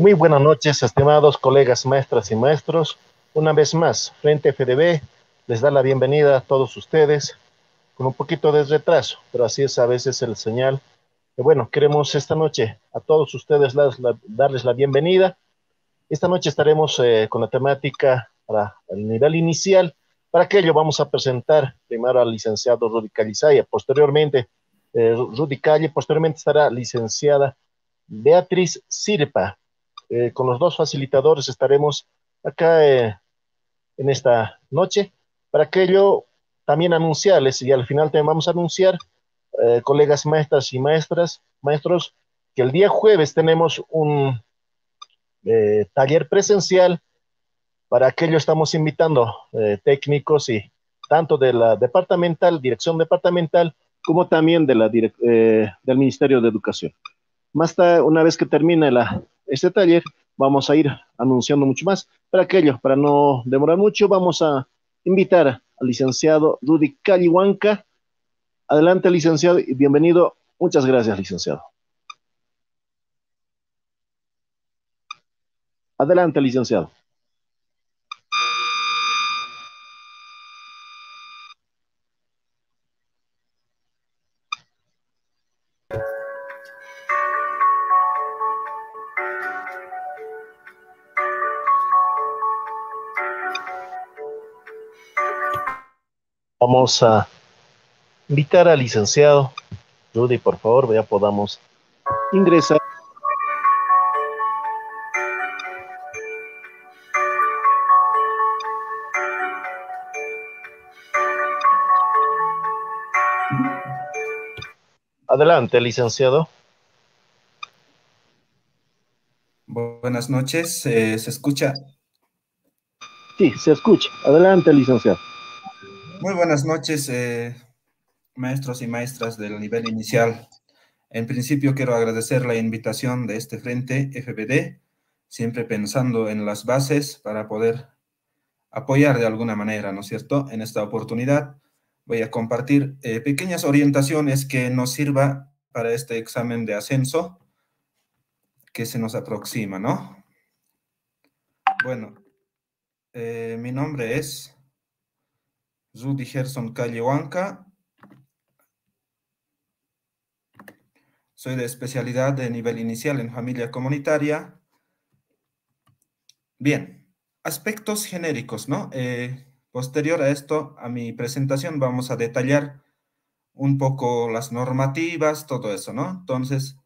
Muy buenas noches, estimados colegas maestras y maestros. Una vez más, Frente FDB les da la bienvenida a todos ustedes con un poquito de retraso, pero así es a veces el señal. bueno, queremos esta noche a todos ustedes darles la bienvenida. Esta noche estaremos eh, con la temática para el nivel inicial. Para aquello vamos a presentar primero al licenciado Rudy Calizaya, posteriormente eh, Rudy Calle, posteriormente estará licenciada Beatriz Sirpa, eh, con los dos facilitadores estaremos acá eh, en esta noche para aquello también anunciarles y al final también vamos a anunciar, eh, colegas maestras y maestras, maestros, que el día jueves tenemos un taller presencial para aquello estamos invitando técnicos y tanto de la departamental, dirección departamental, como también de la del Ministerio de Educación. Más tarde, una vez que termine la, este taller, vamos a ir anunciando mucho más. Para aquello, para no demorar mucho, vamos a invitar al licenciado Rudy Calihuanca. Adelante, licenciado, y bienvenido. Muchas gracias, licenciado. Adelante, licenciado. a invitar al licenciado Judy, por favor, ya podamos ingresar. Adelante, licenciado. Buenas noches, eh, ¿se escucha? Sí, se escucha. Adelante, licenciado. Muy buenas noches, eh, maestros y maestras del nivel inicial. En principio quiero agradecer la invitación de este Frente FBD, siempre pensando en las bases para poder apoyar de alguna manera, ¿no es cierto? En esta oportunidad voy a compartir eh, pequeñas orientaciones que nos sirva para este examen de ascenso que se nos aproxima, ¿no? Bueno, eh, mi nombre es Rudy Gerson Huanca. Soy de especialidad de nivel inicial en familia comunitaria. Bien, aspectos genéricos, ¿no? Eh, posterior a esto, a mi presentación, vamos a detallar un poco las normativas, todo eso, ¿no? Entonces,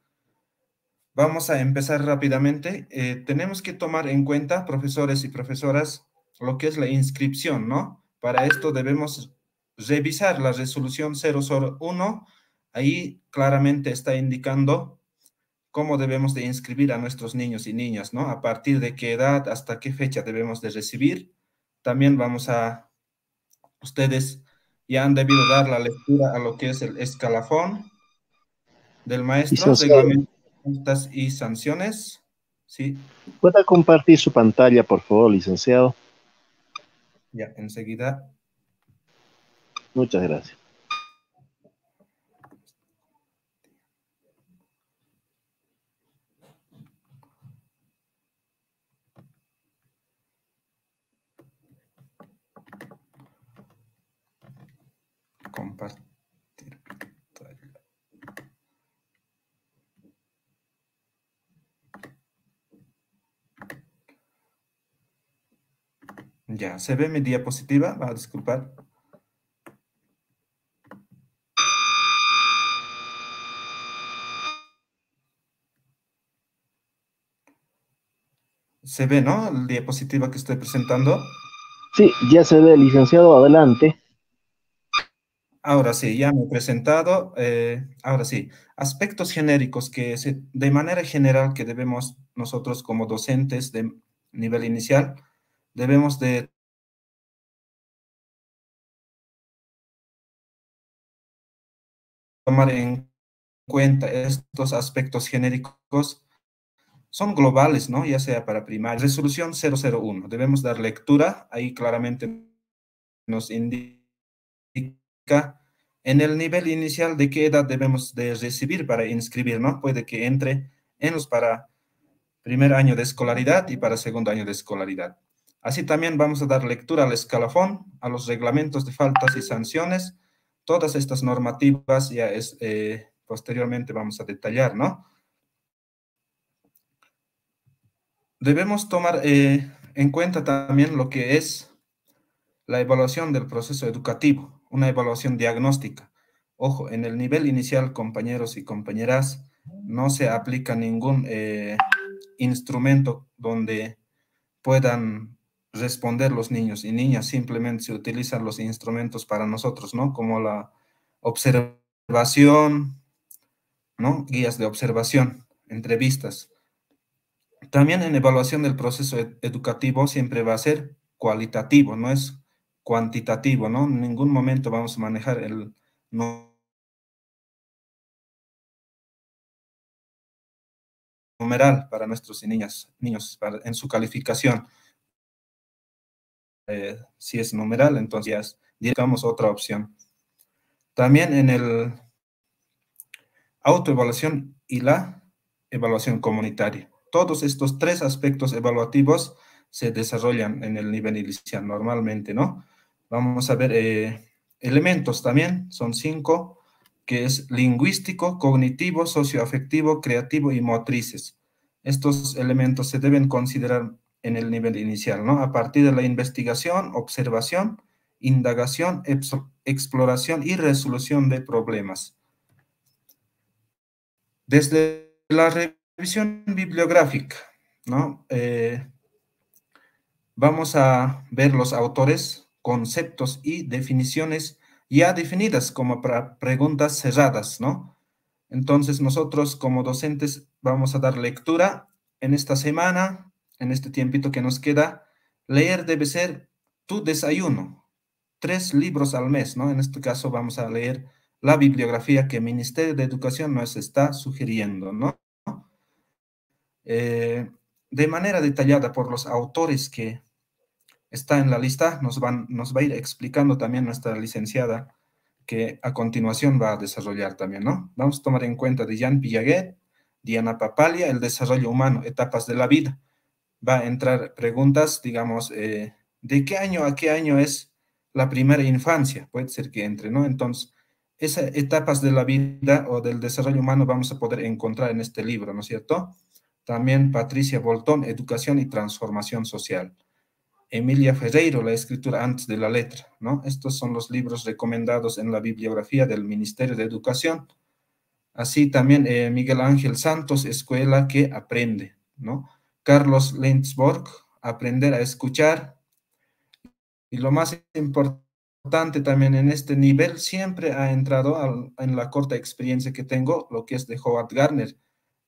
vamos a empezar rápidamente. Eh, tenemos que tomar en cuenta, profesores y profesoras, lo que es la inscripción, ¿no? Para esto debemos revisar la resolución 001. Ahí claramente está indicando cómo debemos de inscribir a nuestros niños y niñas, ¿no? A partir de qué edad, hasta qué fecha debemos de recibir. También vamos a, ustedes ya han debido dar la lectura a lo que es el escalafón del maestro, reglamentos y sanciones. Sí. ¿Pueda compartir su pantalla, por favor, licenciado? Ya, enseguida. Muchas gracias. Ya, ¿se ve mi diapositiva? Va a disculpar. ¿Se ve, no? La diapositiva que estoy presentando. Sí, ya se ve, licenciado, adelante. Ahora sí, ya me he presentado. Eh, ahora sí, aspectos genéricos que de manera general que debemos nosotros como docentes de nivel inicial debemos de tomar en cuenta estos aspectos genéricos son globales, ¿no? Ya sea para primaria. Resolución 001. Debemos dar lectura. Ahí claramente nos indica en el nivel inicial de qué edad debemos de recibir para inscribir, ¿no? Puede que entre en los para primer año de escolaridad y para segundo año de escolaridad. Así también vamos a dar lectura al escalafón, a los reglamentos de faltas y sanciones. Todas estas normativas ya es, eh, posteriormente vamos a detallar, ¿no? Debemos tomar eh, en cuenta también lo que es la evaluación del proceso educativo, una evaluación diagnóstica. Ojo, en el nivel inicial, compañeros y compañeras, no se aplica ningún eh, instrumento donde puedan responder los niños y niñas, simplemente se utilizan los instrumentos para nosotros, ¿no? Como la observación, ¿no? Guías de observación, entrevistas. También en evaluación del proceso educativo siempre va a ser cualitativo, no es cuantitativo, ¿no? En ningún momento vamos a manejar el numeral para nuestros niñas, niños en su calificación. Eh, si es numeral, entonces digamos otra opción. También en el autoevaluación y la evaluación comunitaria. Todos estos tres aspectos evaluativos se desarrollan en el nivel inicial normalmente, ¿no? Vamos a ver eh, elementos también, son cinco, que es lingüístico, cognitivo, socioafectivo, creativo y motrices. Estos elementos se deben considerar en el nivel inicial, ¿no? A partir de la investigación, observación, indagación, exploración y resolución de problemas. Desde la revisión bibliográfica, ¿no? Eh, vamos a ver los autores, conceptos y definiciones ya definidas como preguntas cerradas, ¿no? Entonces nosotros como docentes vamos a dar lectura en esta semana en este tiempito que nos queda, leer debe ser tu desayuno. Tres libros al mes, ¿no? En este caso vamos a leer la bibliografía que el Ministerio de Educación nos está sugiriendo, ¿no? Eh, de manera detallada por los autores que está en la lista, nos, van, nos va a ir explicando también nuestra licenciada que a continuación va a desarrollar también, ¿no? Vamos a tomar en cuenta de Jean Piaget, Diana Papalia, El desarrollo humano, etapas de la vida va a entrar preguntas, digamos, eh, ¿de qué año a qué año es la primera infancia? Puede ser que entre, ¿no? Entonces, esas etapas de la vida o del desarrollo humano vamos a poder encontrar en este libro, ¿no es cierto? También Patricia Bolton, Educación y Transformación Social. Emilia Ferreiro, La Escritura antes de la letra, ¿no? Estos son los libros recomendados en la bibliografía del Ministerio de Educación. Así también eh, Miguel Ángel Santos, Escuela que Aprende, ¿no? Carlos Lenzborg, aprender a escuchar. Y lo más importante también en este nivel, siempre ha entrado en la corta experiencia que tengo, lo que es de Howard Gardner,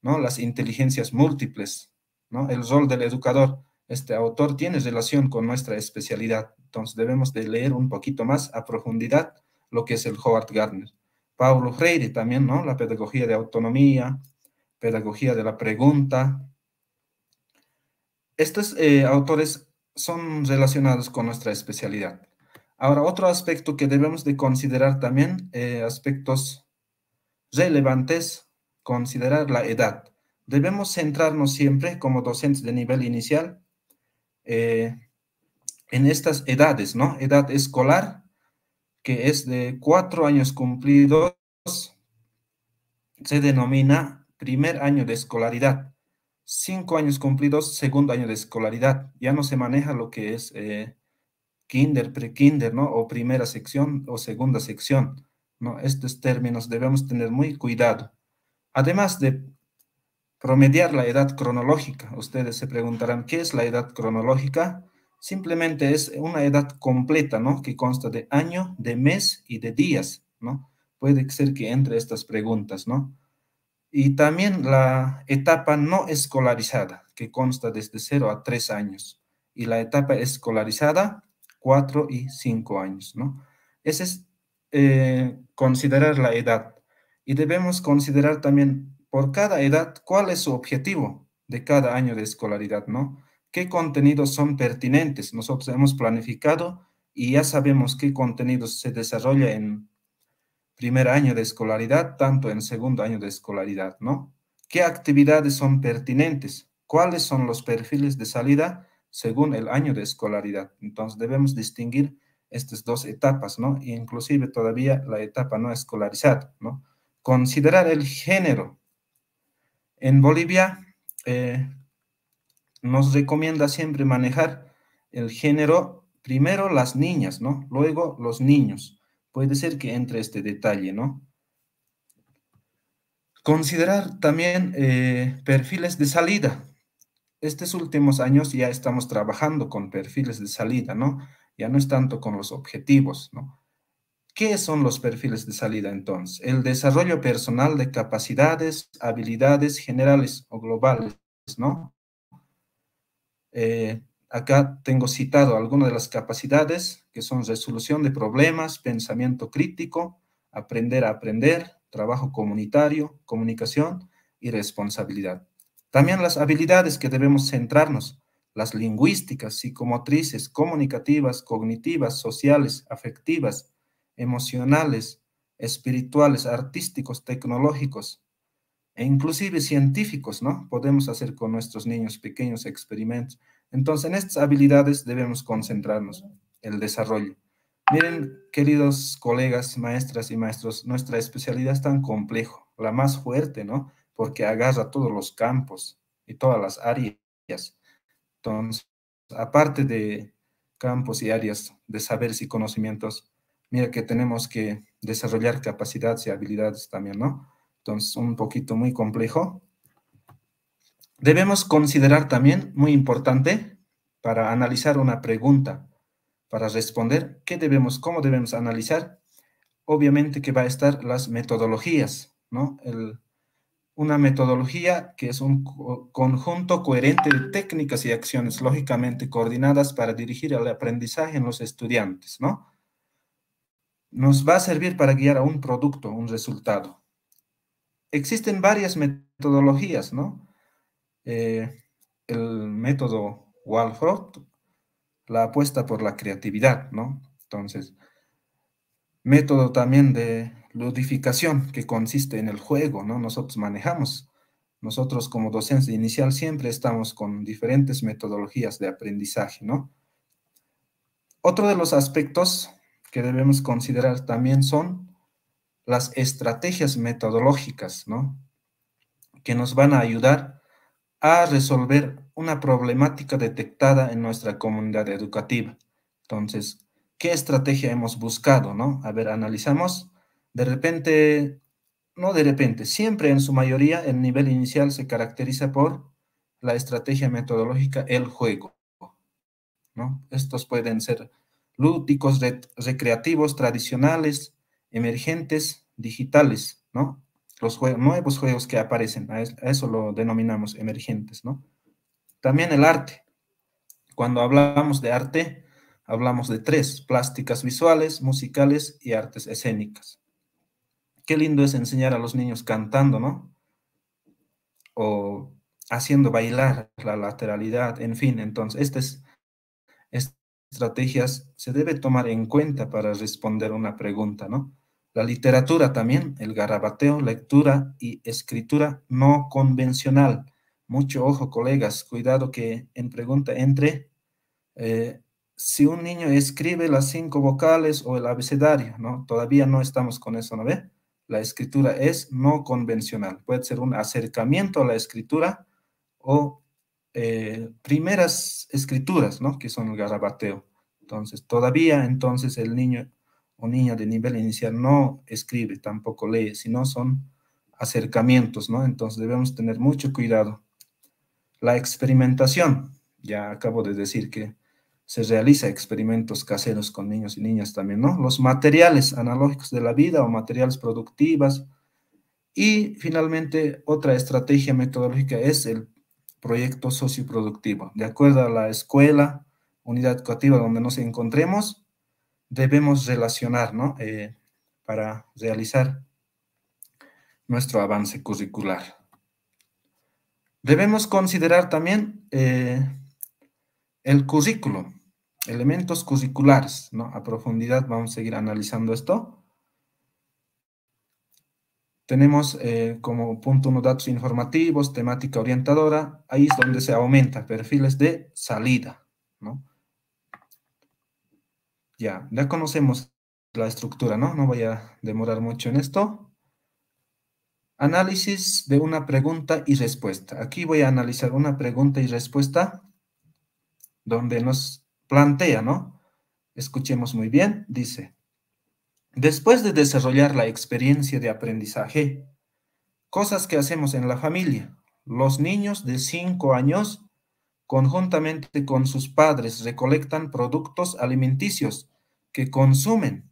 ¿no? las inteligencias múltiples, ¿no? el rol del educador. Este autor tiene relación con nuestra especialidad, entonces debemos de leer un poquito más a profundidad lo que es el Howard Gardner. Paulo Freire también, ¿no? La pedagogía de autonomía, pedagogía de la pregunta, estos eh, autores son relacionados con nuestra especialidad. Ahora, otro aspecto que debemos de considerar también, eh, aspectos relevantes, considerar la edad. Debemos centrarnos siempre como docentes de nivel inicial eh, en estas edades, ¿no? Edad escolar, que es de cuatro años cumplidos, se denomina primer año de escolaridad cinco años cumplidos, segundo año de escolaridad. Ya no se maneja lo que es eh, kinder, pre-kinder, ¿no? O primera sección o segunda sección, ¿no? Estos términos debemos tener muy cuidado. Además de promediar la edad cronológica, ustedes se preguntarán, ¿qué es la edad cronológica? Simplemente es una edad completa, ¿no? Que consta de año, de mes y de días, ¿no? Puede ser que entre estas preguntas, ¿no? y también la etapa no escolarizada, que consta desde 0 a 3 años, y la etapa escolarizada, 4 y 5 años, ¿no? Ese es eh, considerar la edad. Y debemos considerar también por cada edad cuál es su objetivo de cada año de escolaridad, ¿no? ¿Qué contenidos son pertinentes? Nosotros hemos planificado y ya sabemos qué contenidos se desarrollan en primer año de escolaridad, tanto en segundo año de escolaridad, ¿no? ¿Qué actividades son pertinentes? ¿Cuáles son los perfiles de salida según el año de escolaridad? Entonces debemos distinguir estas dos etapas, ¿no? Inclusive todavía la etapa no escolarizada, ¿no? Considerar el género. En Bolivia eh, nos recomienda siempre manejar el género, primero las niñas, ¿no? Luego los niños Puede ser que entre este detalle, ¿no? Considerar también eh, perfiles de salida. Estos últimos años ya estamos trabajando con perfiles de salida, ¿no? Ya no es tanto con los objetivos, ¿no? ¿Qué son los perfiles de salida entonces? El desarrollo personal de capacidades, habilidades generales o globales, ¿no? Eh, Acá tengo citado algunas de las capacidades que son resolución de problemas, pensamiento crítico, aprender a aprender, trabajo comunitario, comunicación y responsabilidad. También las habilidades que debemos centrarnos, las lingüísticas, psicomotrices, comunicativas, cognitivas, sociales, afectivas, emocionales, espirituales, artísticos, tecnológicos e inclusive científicos, ¿no? Podemos hacer con nuestros niños pequeños experimentos entonces, en estas habilidades debemos concentrarnos, el desarrollo. Miren, queridos colegas, maestras y maestros, nuestra especialidad es tan complejo, la más fuerte, ¿no? Porque agarra todos los campos y todas las áreas. Entonces, aparte de campos y áreas de saberes y conocimientos, mira que tenemos que desarrollar capacidades y habilidades también, ¿no? Entonces, un poquito muy complejo, Debemos considerar también, muy importante, para analizar una pregunta, para responder, ¿qué debemos, cómo debemos analizar? Obviamente que va a estar las metodologías, ¿no? una metodología que es un conjunto coherente de técnicas y acciones lógicamente coordinadas para dirigir el aprendizaje en los estudiantes, ¿no? Nos va a servir para guiar a un producto, un resultado. Existen varias metodologías, ¿no? Eh, el método Walford, la apuesta por la creatividad, ¿no? Entonces, método también de ludificación que consiste en el juego, ¿no? Nosotros manejamos, nosotros como docentes inicial siempre estamos con diferentes metodologías de aprendizaje, ¿no? Otro de los aspectos que debemos considerar también son las estrategias metodológicas, ¿no? Que nos van a ayudar a resolver una problemática detectada en nuestra comunidad educativa. Entonces, ¿qué estrategia hemos buscado? ¿no? A ver, analizamos. De repente, no de repente, siempre en su mayoría el nivel inicial se caracteriza por la estrategia metodológica, el juego. ¿no? Estos pueden ser lúdicos, recreativos, tradicionales, emergentes, digitales, ¿no? los juegos, nuevos juegos que aparecen, a eso lo denominamos emergentes, ¿no? También el arte. Cuando hablamos de arte, hablamos de tres, plásticas visuales, musicales y artes escénicas. Qué lindo es enseñar a los niños cantando, ¿no? O haciendo bailar la lateralidad, en fin, entonces, este estas estrategias se debe tomar en cuenta para responder una pregunta, ¿no? La literatura también, el garabateo, lectura y escritura no convencional. Mucho ojo, colegas, cuidado que en pregunta entre, eh, si un niño escribe las cinco vocales o el abecedario, ¿no? Todavía no estamos con eso, ¿no ve? La escritura es no convencional. Puede ser un acercamiento a la escritura o eh, primeras escrituras, ¿no? Que son el garabateo. Entonces, todavía entonces el niño o niña de nivel inicial no escribe, tampoco lee, sino son acercamientos, ¿no? Entonces debemos tener mucho cuidado. La experimentación, ya acabo de decir que se realiza experimentos caseros con niños y niñas también, ¿no? Los materiales analógicos de la vida o materiales productivas. Y finalmente, otra estrategia metodológica es el proyecto socioproductivo. De acuerdo a la escuela, unidad educativa donde nos encontremos, debemos relacionar ¿no? Eh, para realizar nuestro avance curricular. Debemos considerar también eh, el currículo, elementos curriculares. ¿no? A profundidad vamos a seguir analizando esto. Tenemos eh, como punto uno datos informativos, temática orientadora. Ahí es donde se aumenta perfiles de salida. ¿no? Ya, ya conocemos la estructura, ¿no? No voy a demorar mucho en esto. Análisis de una pregunta y respuesta. Aquí voy a analizar una pregunta y respuesta donde nos plantea, ¿no? Escuchemos muy bien, dice, después de desarrollar la experiencia de aprendizaje, cosas que hacemos en la familia, los niños de 5 años conjuntamente con sus padres, recolectan productos alimenticios que consumen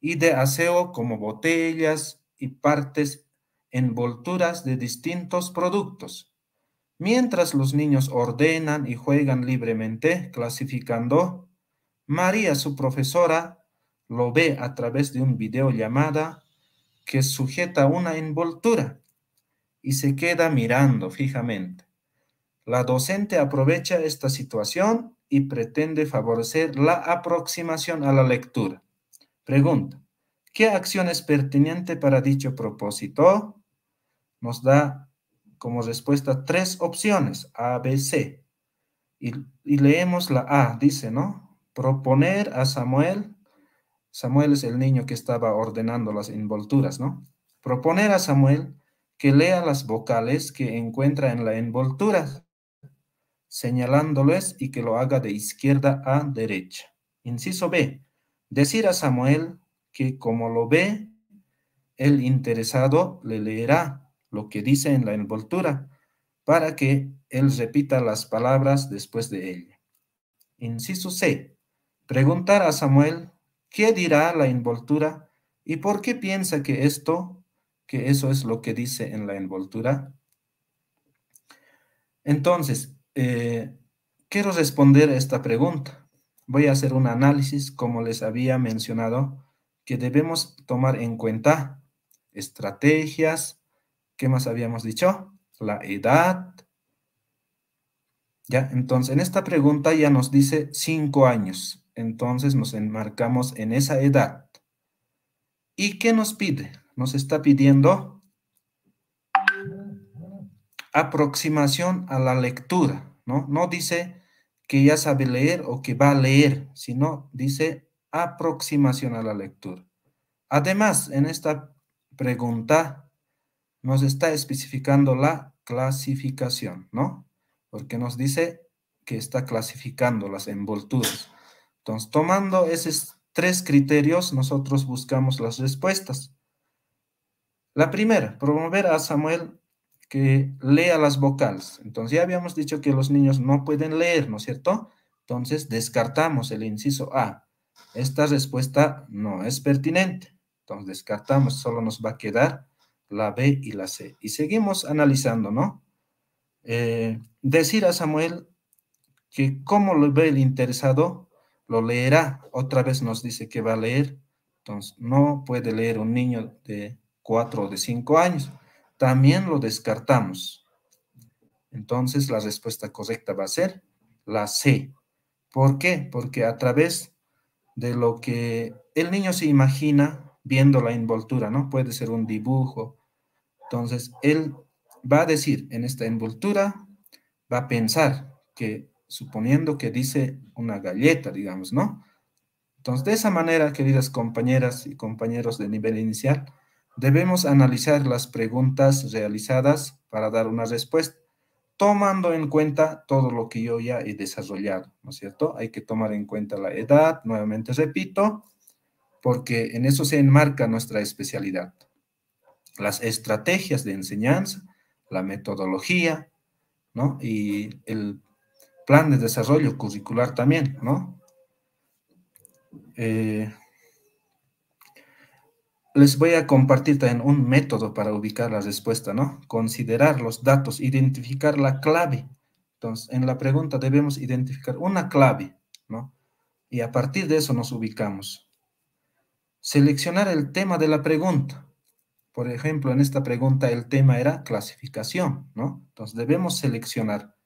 y de aseo como botellas y partes envolturas de distintos productos. Mientras los niños ordenan y juegan libremente, clasificando, María, su profesora, lo ve a través de un video llamada que sujeta una envoltura y se queda mirando fijamente. La docente aprovecha esta situación y pretende favorecer la aproximación a la lectura. Pregunta, ¿qué acción es pertinente para dicho propósito? Nos da como respuesta tres opciones, A, B, C. Y, leemos la A, dice, ¿no? Proponer a Samuel, Samuel es el niño que estaba ordenando las envolturas, ¿no? Proponer a Samuel que lea las vocales que encuentra en la envoltura señalándoles y que lo haga de izquierda a derecha. Inciso B. Decir a Samuel que como lo ve, el interesado le leerá lo que dice en la envoltura para que él repita las palabras después de ella. Inciso C. Preguntar a Samuel qué dirá la envoltura y por qué piensa que esto, que eso es lo que dice en la envoltura. Entonces, eh, quiero responder a esta pregunta. Voy a hacer un análisis, como les había mencionado, que debemos tomar en cuenta estrategias, ¿qué más habíamos dicho? La edad. Ya, entonces en esta pregunta ya nos dice cinco años. Entonces nos enmarcamos en esa edad. ¿Y qué nos pide? Nos está pidiendo aproximación a la lectura, ¿no? No dice que ya sabe leer o que va a leer, sino dice aproximación a la lectura. Además, en esta pregunta nos está especificando la clasificación, ¿no? Porque nos dice que está clasificando las envolturas. Entonces, tomando esos tres criterios, nosotros buscamos las respuestas. La primera, promover a Samuel que lea las vocales. Entonces ya habíamos dicho que los niños no pueden leer, ¿no es cierto? Entonces descartamos el inciso A. Esta respuesta no es pertinente. Entonces descartamos, solo nos va a quedar la B y la C. Y seguimos analizando, ¿no? Eh, decir a Samuel que como lo ve el interesado, lo leerá. Otra vez nos dice que va a leer. Entonces, no puede leer un niño de cuatro o de 5 años también lo descartamos. Entonces la respuesta correcta va a ser la C. ¿Por qué? Porque a través de lo que el niño se imagina viendo la envoltura, ¿no? Puede ser un dibujo. Entonces, él va a decir, en esta envoltura, va a pensar que, suponiendo que dice una galleta, digamos, ¿no? Entonces, de esa manera, queridas compañeras y compañeros de nivel inicial, Debemos analizar las preguntas realizadas para dar una respuesta, tomando en cuenta todo lo que yo ya he desarrollado, ¿no es cierto? Hay que tomar en cuenta la edad, nuevamente repito, porque en eso se enmarca nuestra especialidad. Las estrategias de enseñanza, la metodología, ¿no? Y el plan de desarrollo curricular también, ¿no? Eh, les voy a compartir también un método para ubicar la respuesta, ¿no? Considerar los datos, identificar la clave. Entonces, en la pregunta debemos identificar una clave, ¿no? Y a partir de eso nos ubicamos. Seleccionar el tema de la pregunta. Por ejemplo, en esta pregunta el tema era clasificación, ¿no? Entonces debemos seleccionar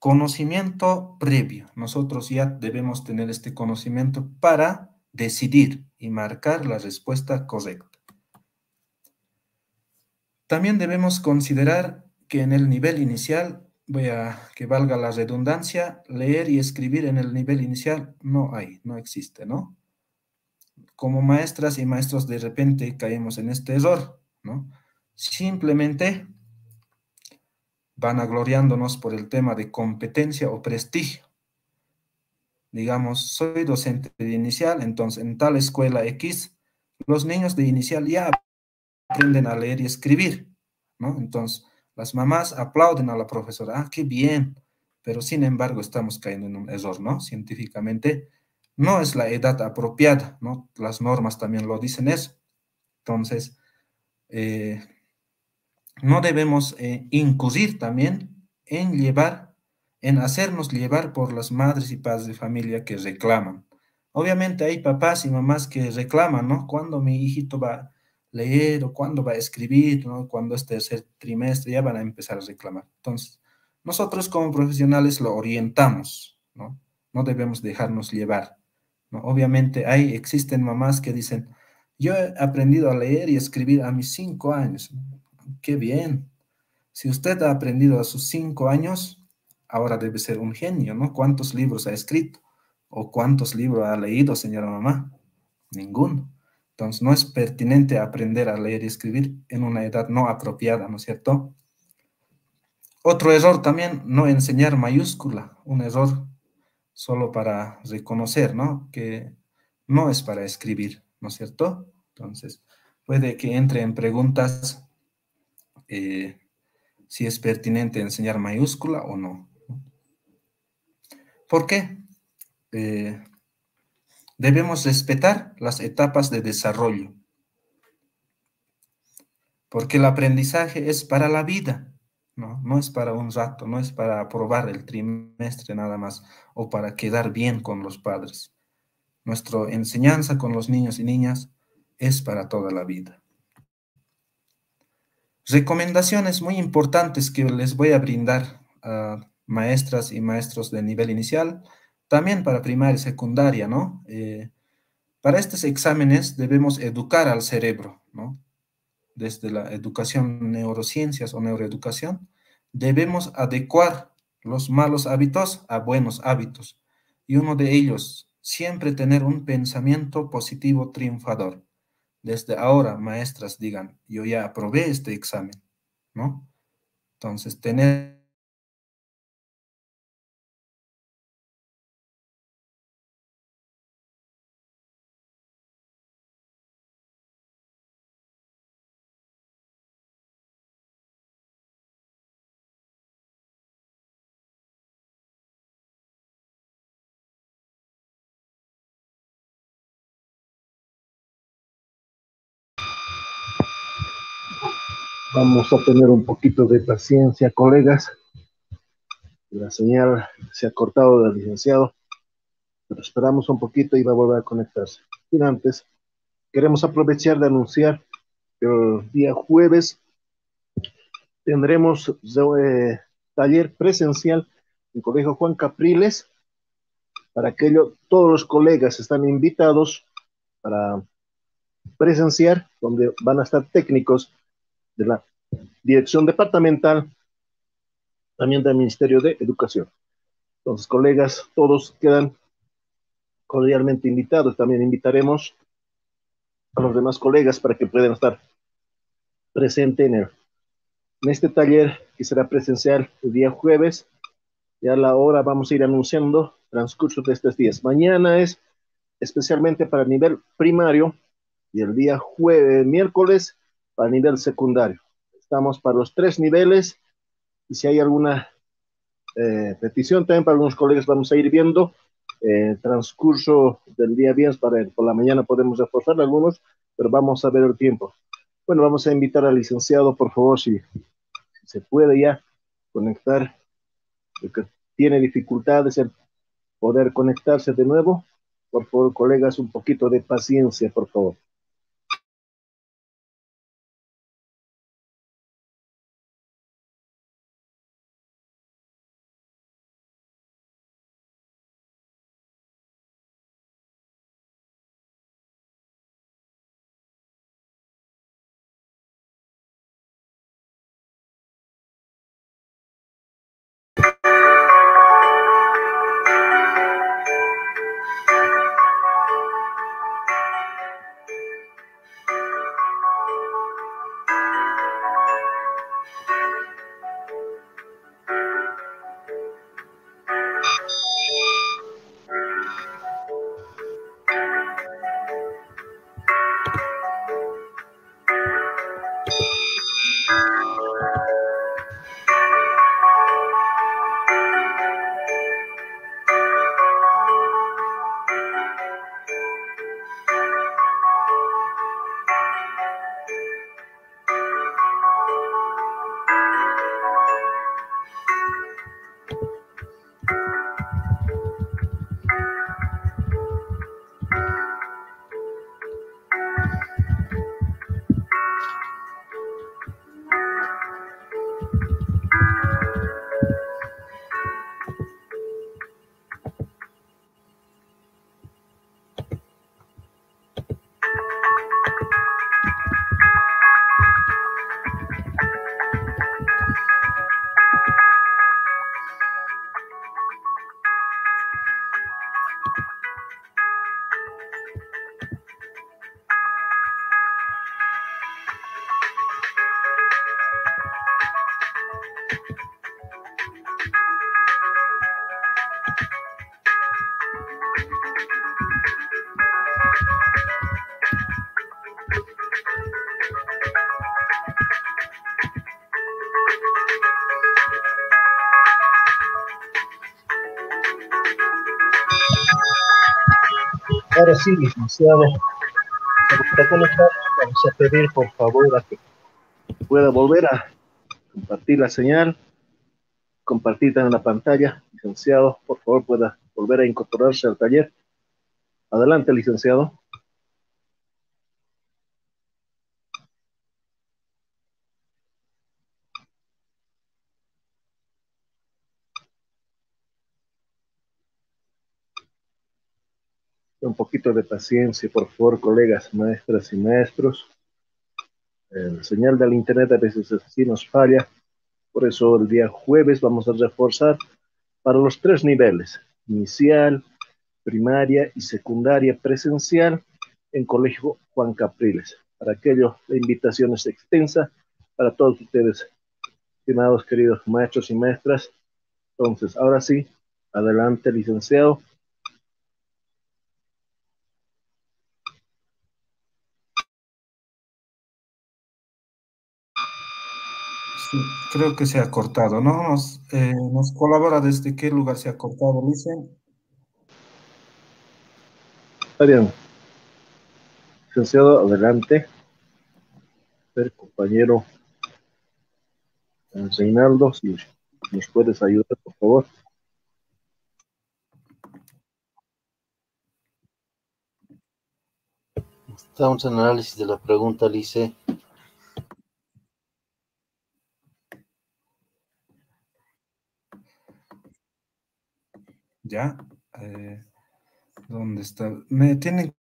conocimiento previo. Nosotros ya debemos tener este conocimiento para decidir y marcar la respuesta correcta. También debemos considerar que en el nivel inicial, voy a que valga la redundancia, leer y escribir en el nivel inicial no hay, no existe, ¿no? Como maestras y maestros de repente caemos en este error, ¿no? Simplemente vanagloriándonos por el tema de competencia o prestigio. Digamos, soy docente de inicial, entonces en tal escuela X, los niños de inicial ya aprenden a leer y escribir, ¿no? Entonces, las mamás aplauden a la profesora, ah, qué bien, pero sin embargo estamos cayendo en un error, ¿no? Científicamente no es la edad apropiada, ¿no? Las normas también lo dicen eso. Entonces, eh, no debemos eh, incurrir también en llevar en hacernos llevar por las madres y padres de familia que reclaman. Obviamente hay papás y mamás que reclaman, ¿no? Cuando mi hijito va a leer o cuando va a escribir, ¿no? Cuando es este tercer trimestre, ya van a empezar a reclamar. Entonces, nosotros como profesionales lo orientamos, ¿no? No debemos dejarnos llevar. ¿no? Obviamente hay, existen mamás que dicen, yo he aprendido a leer y escribir a mis cinco años. Qué bien. Si usted ha aprendido a sus cinco años, ahora debe ser un genio, ¿no? ¿Cuántos libros ha escrito? ¿O cuántos libros ha leído, señora mamá? Ninguno. Entonces, no es pertinente aprender a leer y escribir en una edad no apropiada, ¿no es cierto? Otro error también, no enseñar mayúscula, un error solo para reconocer, ¿no? Que no es para escribir, ¿no es cierto? Entonces, puede que entre en preguntas eh, si es pertinente enseñar mayúscula o no. ¿Por qué? Eh, debemos respetar las etapas de desarrollo, porque el aprendizaje es para la vida, ¿no? es para un rato, no es para aprobar el trimestre nada más o para quedar bien con los padres. Nuestra enseñanza con los niños y niñas es para toda la vida. Recomendaciones muy importantes que les voy a brindar a maestras y maestros de nivel inicial, también para primaria y secundaria, ¿no? Eh, para estos exámenes debemos educar al cerebro, ¿no? Desde la educación neurociencias o neuroeducación, debemos adecuar los malos hábitos a buenos hábitos. Y uno de ellos, siempre tener un pensamiento positivo triunfador. Desde ahora, maestras, digan, yo ya aprobé este examen, ¿no? Entonces, tener Vamos a tener un poquito de paciencia, colegas. La señal se ha cortado del licenciado, pero esperamos un poquito y va a volver a conectarse. Y antes, queremos aprovechar de anunciar que el día jueves tendremos eh, taller presencial en Colegio Juan Capriles. Para aquello, todos los colegas están invitados para presenciar, donde van a estar técnicos de la Dirección Departamental, también del Ministerio de Educación. Entonces, colegas, todos quedan cordialmente invitados. También invitaremos a los demás colegas para que puedan estar presentes en, este taller que será presencial el día jueves. y a la hora vamos a ir anunciando transcurso de estos días. Mañana es especialmente para el nivel primario y el día jueves, miércoles nivel secundario. Estamos para los tres niveles y si hay alguna eh, petición también para algunos colegas vamos a ir viendo eh, el transcurso del día viernes para por la mañana podemos reforzar algunos, pero vamos a ver el tiempo. Bueno, vamos a invitar al licenciado, por favor, si, se puede ya conectar, que tiene dificultades en poder conectarse de nuevo. Por favor, colegas, un poquito de paciencia, por favor. así, licenciado. Vamos a pedir, por favor, a que pueda volver a compartir la señal, compartir en la pantalla. Licenciado, por favor, pueda volver a incorporarse al taller. Adelante, licenciado. de paciencia, por favor, colegas, maestras y maestros. El señal del internet a veces así nos falla, por eso el día jueves vamos a reforzar para los tres niveles, inicial, primaria y secundaria presencial en Colegio Juan Capriles. Para aquello, la invitación es extensa para todos ustedes, estimados queridos maestros y maestras. Entonces, ahora sí, adelante, licenciado. Creo que se ha cortado, ¿no? Eh, nos, colabora desde qué lugar se ha cortado, Lice? Arián. Licenciado, adelante. El compañero eh, Reinaldo, si nos puedes ayudar, por favor. Estamos en análisis de la pregunta, Lice. Ya. Eh, ¿Dónde está? Me tienen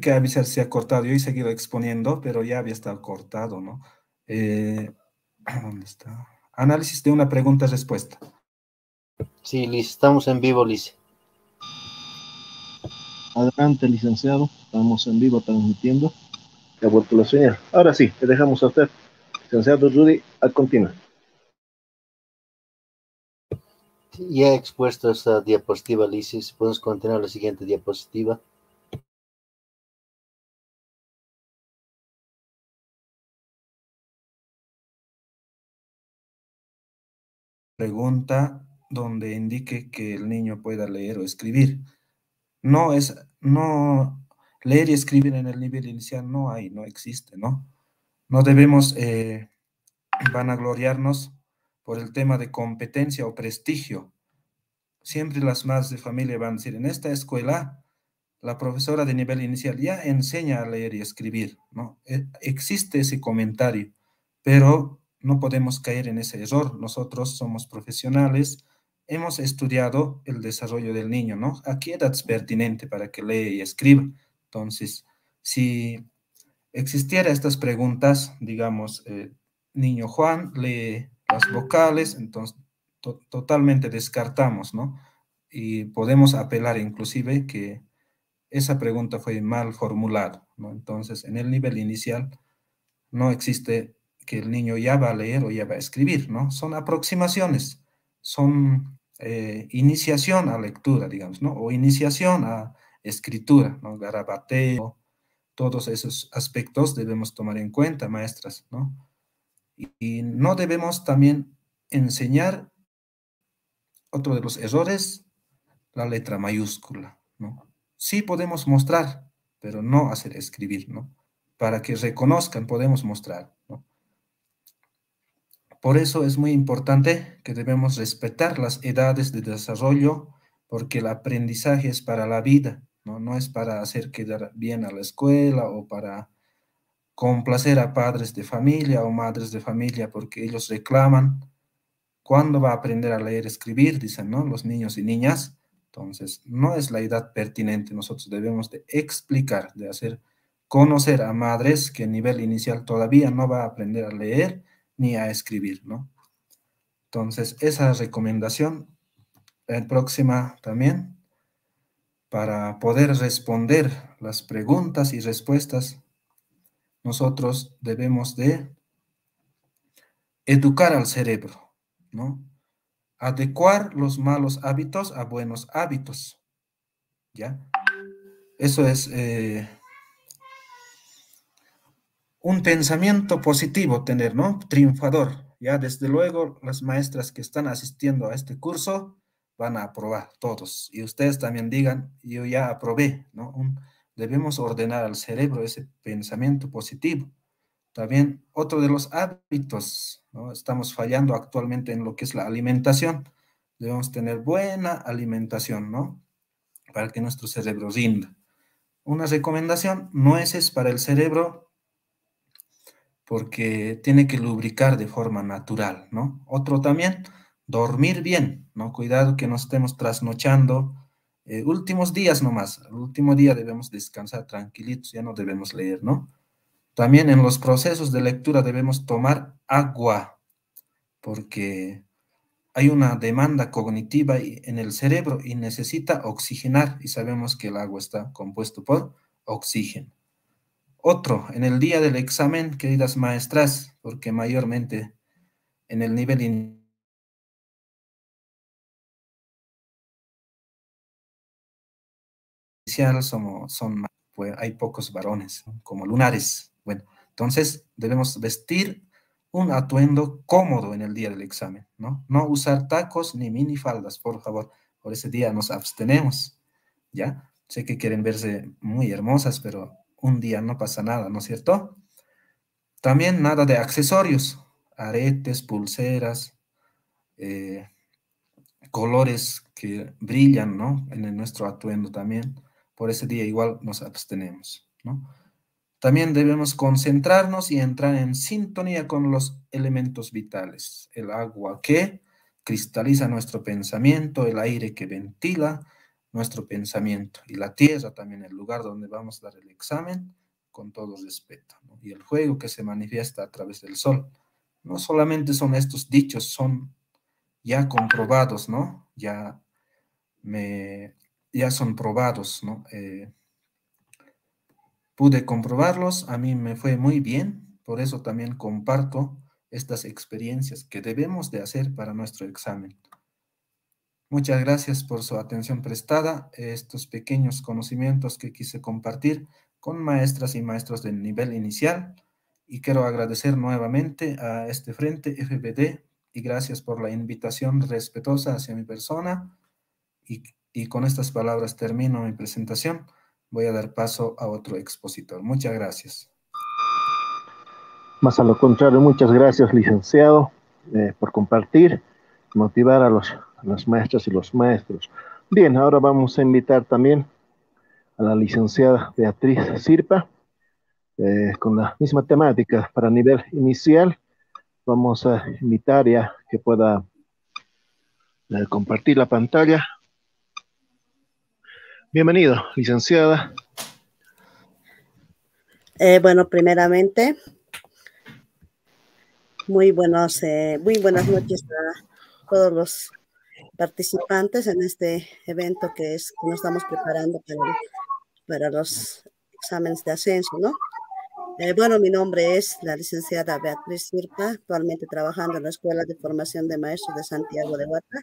que avisar si ha cortado. Yo he seguido exponiendo, pero ya había estado cortado, ¿no? Eh, ¿Dónde está? Análisis de una pregunta-respuesta. Sí, Liz, estamos en vivo, Liz. Adelante, licenciado. Estamos en vivo transmitiendo. Ya vuelto la señal. Ahora sí, te dejamos hacer. Licenciado Rudy, a continuar. ya he expuesto esa diapositiva, Lisis. Podemos continuar la siguiente diapositiva. Pregunta donde indique que el niño pueda leer o escribir. No es, no, leer y escribir en el nivel inicial no hay, no existe, ¿no? No debemos eh, vanagloriarnos por el tema de competencia o prestigio. Siempre las más de familia van a decir, en esta escuela la profesora de nivel inicial ya enseña a leer y escribir, ¿no? E, existe ese comentario, pero no podemos caer en ese error. Nosotros somos profesionales, hemos estudiado el desarrollo del niño, ¿no? ¿A qué edad es pertinente para que lea y escriba? Entonces, si existieran estas preguntas, digamos, eh, niño Juan lee las vocales, entonces totalmente descartamos, ¿no? Y podemos apelar inclusive que esa pregunta fue mal formulada, ¿no? Entonces, en el nivel inicial no existe que el niño ya va a leer o ya va a escribir, ¿no? Son aproximaciones, son eh, iniciación a lectura, digamos, ¿no? O iniciación a escritura, ¿no? Garabateo, todos esos aspectos debemos tomar en cuenta, maestras, ¿no? Y no debemos también enseñar otro de los errores, la letra mayúscula, ¿no? Sí podemos mostrar, pero no hacer escribir, ¿no? Para que reconozcan, podemos mostrar, ¿no? Por eso es muy importante que debemos respetar las edades de desarrollo, porque el aprendizaje es para la vida, ¿no? No es para hacer quedar bien a la escuela o para complacer a padres de familia o madres de familia porque ellos reclaman cuándo va a aprender a leer, escribir, dicen, ¿no? Los niños y niñas. Entonces, no es la edad pertinente. Nosotros debemos de explicar, de hacer conocer a madres que a nivel inicial todavía no va a aprender a leer ni a escribir, ¿no? Entonces, esa recomendación, la próxima también, para poder responder las preguntas y respuestas nosotros debemos de educar al cerebro, ¿no? Adecuar los malos hábitos a buenos hábitos, ¿ya? Eso es eh, un pensamiento positivo tener, ¿no? Triunfador, ya desde luego las maestras que están asistiendo a este curso van a aprobar todos y ustedes también digan, yo ya aprobé, ¿no? Un, Debemos ordenar al cerebro ese pensamiento positivo. También otro de los hábitos, ¿no? estamos fallando actualmente en lo que es la alimentación. Debemos tener buena alimentación, ¿no? Para que nuestro cerebro rinda. Una recomendación, nueces para el cerebro, porque tiene que lubricar de forma natural, ¿no? Otro también, dormir bien, ¿no? Cuidado que no estemos trasnochando, eh, últimos días nomás, el último día debemos descansar tranquilitos, ya no debemos leer, ¿no? También en los procesos de lectura debemos tomar agua, porque hay una demanda cognitiva en el cerebro y necesita oxigenar, y sabemos que el agua está compuesto por oxígeno. Otro, en el día del examen, queridas maestras, porque mayormente en el nivel somos, son, pues, hay pocos varones, como lunares. Bueno, entonces debemos vestir un atuendo cómodo en el día del examen, ¿no? No usar tacos ni minifaldas, por favor. Por ese día nos abstenemos, ¿ya? Sé que quieren verse muy hermosas, pero un día no pasa nada, ¿no es cierto? También nada de accesorios, aretes, pulseras, eh, colores que brillan, ¿no? En nuestro atuendo también por ese día igual nos abstenemos. ¿no? También debemos concentrarnos y entrar en sintonía con los elementos vitales, el agua que cristaliza nuestro pensamiento, el aire que ventila nuestro pensamiento y la tierra también, el lugar donde vamos a dar el examen con todo respeto y el juego que se manifiesta a través del sol. No solamente son estos dichos, son ya comprobados, ¿no? Ya me ya son probados, ¿no? Eh, pude comprobarlos, a mí me fue muy bien, por eso también comparto estas experiencias que debemos de hacer para nuestro examen. Muchas gracias por su atención prestada, estos pequeños conocimientos que quise compartir con maestras y maestros del nivel inicial y quiero agradecer nuevamente a este frente FBD y gracias por la invitación respetuosa hacia mi persona y y con estas palabras termino mi presentación. Voy a dar paso a otro expositor. Muchas gracias. Más a lo contrario, muchas gracias, licenciado, eh, por compartir, motivar a, los, a las maestras y los maestros. Bien, ahora vamos a invitar también a la licenciada Beatriz Sirpa, eh, con la misma temática para nivel inicial. Vamos a invitar ya que pueda eh, compartir la pantalla Bienvenido, licenciada. Eh, bueno, primeramente, muy, buenos, eh, muy buenas noches a todos los participantes en este evento que es que nos estamos preparando para, para los exámenes de ascenso, ¿no? Eh, bueno, mi nombre es la licenciada Beatriz Sirpa, actualmente trabajando en la Escuela de Formación de Maestros de Santiago de Huerta,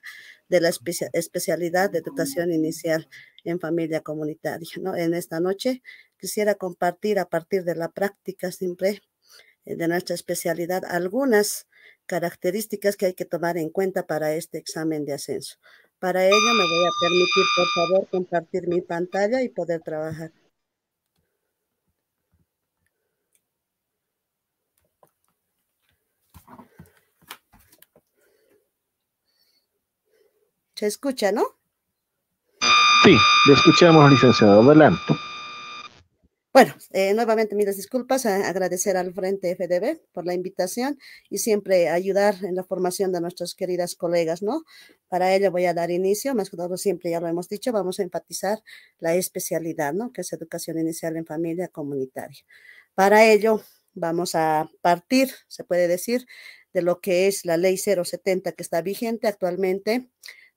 de la especialidad de dotación inicial en familia comunitaria. ¿no? En esta noche quisiera compartir a partir de la práctica siempre eh, de nuestra especialidad algunas características que hay que tomar en cuenta para este examen de ascenso. Para ello me voy a permitir, por favor, compartir mi pantalla y poder trabajar. Se escucha, ¿no? Sí, le escuchamos, licenciado. Adelante. Bueno, eh, nuevamente mis disculpas, agradecer al Frente FDB por la invitación y siempre ayudar en la formación de nuestras queridas colegas, ¿no? Para ello voy a dar inicio, más que todo siempre ya lo hemos dicho, vamos a enfatizar la especialidad, ¿no? Que es educación inicial en familia comunitaria. Para ello vamos a partir, se puede decir, de lo que es la ley 070 que está vigente actualmente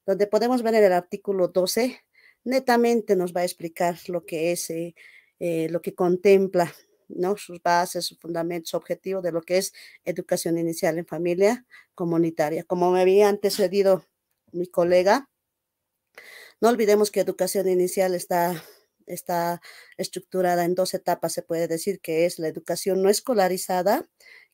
donde podemos ver en el artículo 12, netamente nos va a explicar lo que es, eh, eh, lo que contempla, ¿no? Sus bases, sus fundamentos, su objetivo de lo que es educación inicial en familia comunitaria. Como me había antecedido mi colega, no olvidemos que educación inicial está está estructurada en dos etapas, se puede decir, que es la educación no escolarizada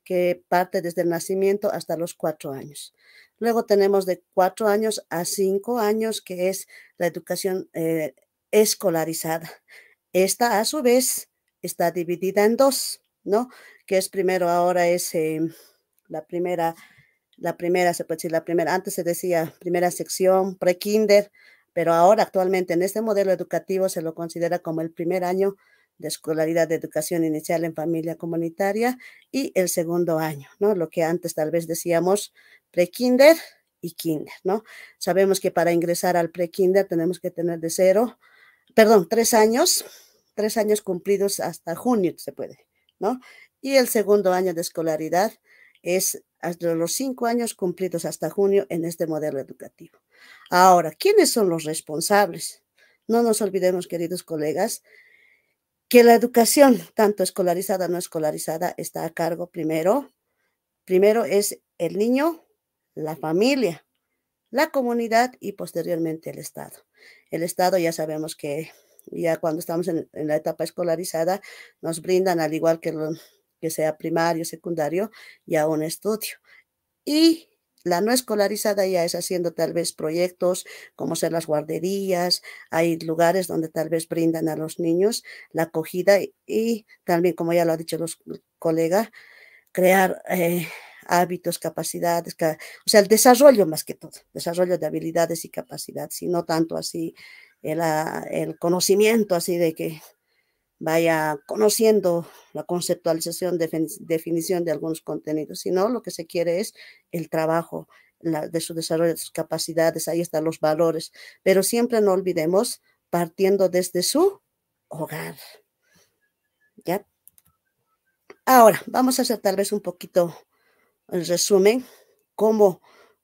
que parte desde el nacimiento hasta los cuatro años. Luego tenemos de cuatro años a cinco años, que es la educación eh, escolarizada. Esta, a su vez, está dividida en dos, ¿no? Que es primero, ahora es em, la primera, la primera, se puede decir, la primera, antes se decía primera sección, pre-kinder, pero ahora actualmente en este modelo educativo se lo considera como el primer año de escolaridad de educación inicial en familia comunitaria y el segundo año, ¿no? Lo que antes tal vez decíamos pre-kinder y kinder, ¿no? Sabemos que para ingresar al pre-kinder tenemos que tener de cero, perdón, tres años, tres años cumplidos hasta junio se puede, ¿no? Y el segundo año de escolaridad es hasta los cinco años cumplidos hasta junio en este modelo educativo. Ahora, ¿quiénes son los responsables? No nos olvidemos, queridos colegas, que la educación, tanto escolarizada no escolarizada, está a cargo primero. Primero es el niño, la familia, la comunidad y posteriormente el Estado. El Estado ya sabemos que ya cuando estamos en, la etapa escolarizada nos brindan, al igual que, lo, que sea primario, secundario, ya un estudio. Y la no escolarizada ya es haciendo tal vez proyectos como ser las guarderías, hay lugares donde tal vez brindan a los niños la acogida y, también, como ya lo ha dicho los colegas, crear eh, hábitos, capacidades, o sea, el desarrollo más que todo, desarrollo de habilidades y capacidades, y no tanto así ah, el conocimiento así de que vaya conociendo la conceptualización, definición de algunos contenidos, sino lo que se quiere es el trabajo de su desarrollo, de sus capacidades, ahí están los valores, pero siempre no olvidemos partiendo desde su hogar. ¿Ya? Ahora, vamos a hacer tal vez un poquito el resumen, cómo,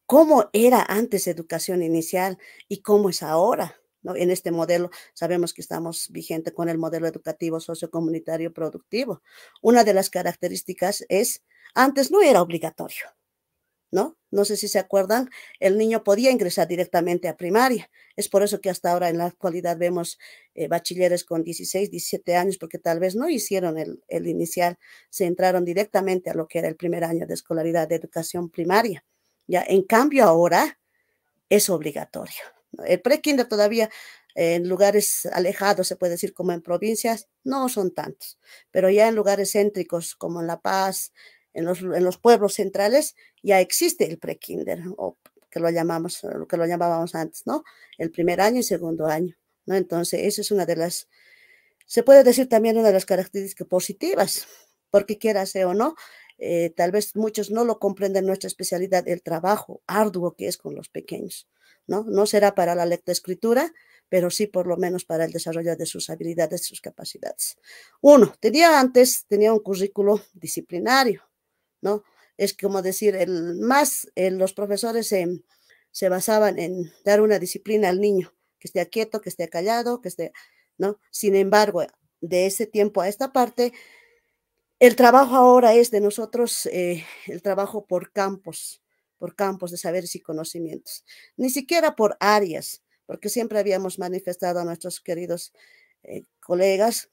cómo era antes educación inicial y cómo es ahora en este modelo, sabemos que estamos vigente con el modelo educativo sociocomunitario productivo. Una de las características es, antes no era obligatorio, ¿no? No sé si se acuerdan, el niño podía ingresar directamente a primaria. Es por eso que hasta ahora en la actualidad vemos eh, bachilleres con 16, 17 años, porque tal vez no hicieron el, el inicial, se entraron directamente a lo que era el primer año de escolaridad de educación primaria. Ya, en cambio ahora es obligatorio el prekinder todavía en lugares alejados, se puede decir, como en provincias, no son tantos, pero ya en lugares céntricos como en La Paz, en los, en los pueblos centrales, ya existe el prekinder, o que lo llamamos, que lo llamábamos antes, ¿no? El primer año y segundo año, ¿no? Entonces, esa es una de las, se puede decir también una de las características positivas, porque quiera ser o no, eh, tal vez muchos no lo comprenden nuestra especialidad, el trabajo arduo que es con los pequeños. ¿no? será para la escritura, pero sí por lo menos para el desarrollo de sus habilidades sus capacidades. Uno, tenía antes, tenía un currículo disciplinario, ¿no? Es como decir, el más los profesores se, basaban en dar una disciplina al niño, que esté quieto, que esté callado, que esté, ¿no? Sin embargo, de ese tiempo a esta parte, el trabajo ahora es de nosotros, eh, el trabajo por campos, por campos de saberes y conocimientos, ni siquiera por áreas, porque siempre habíamos manifestado a nuestros queridos eh, colegas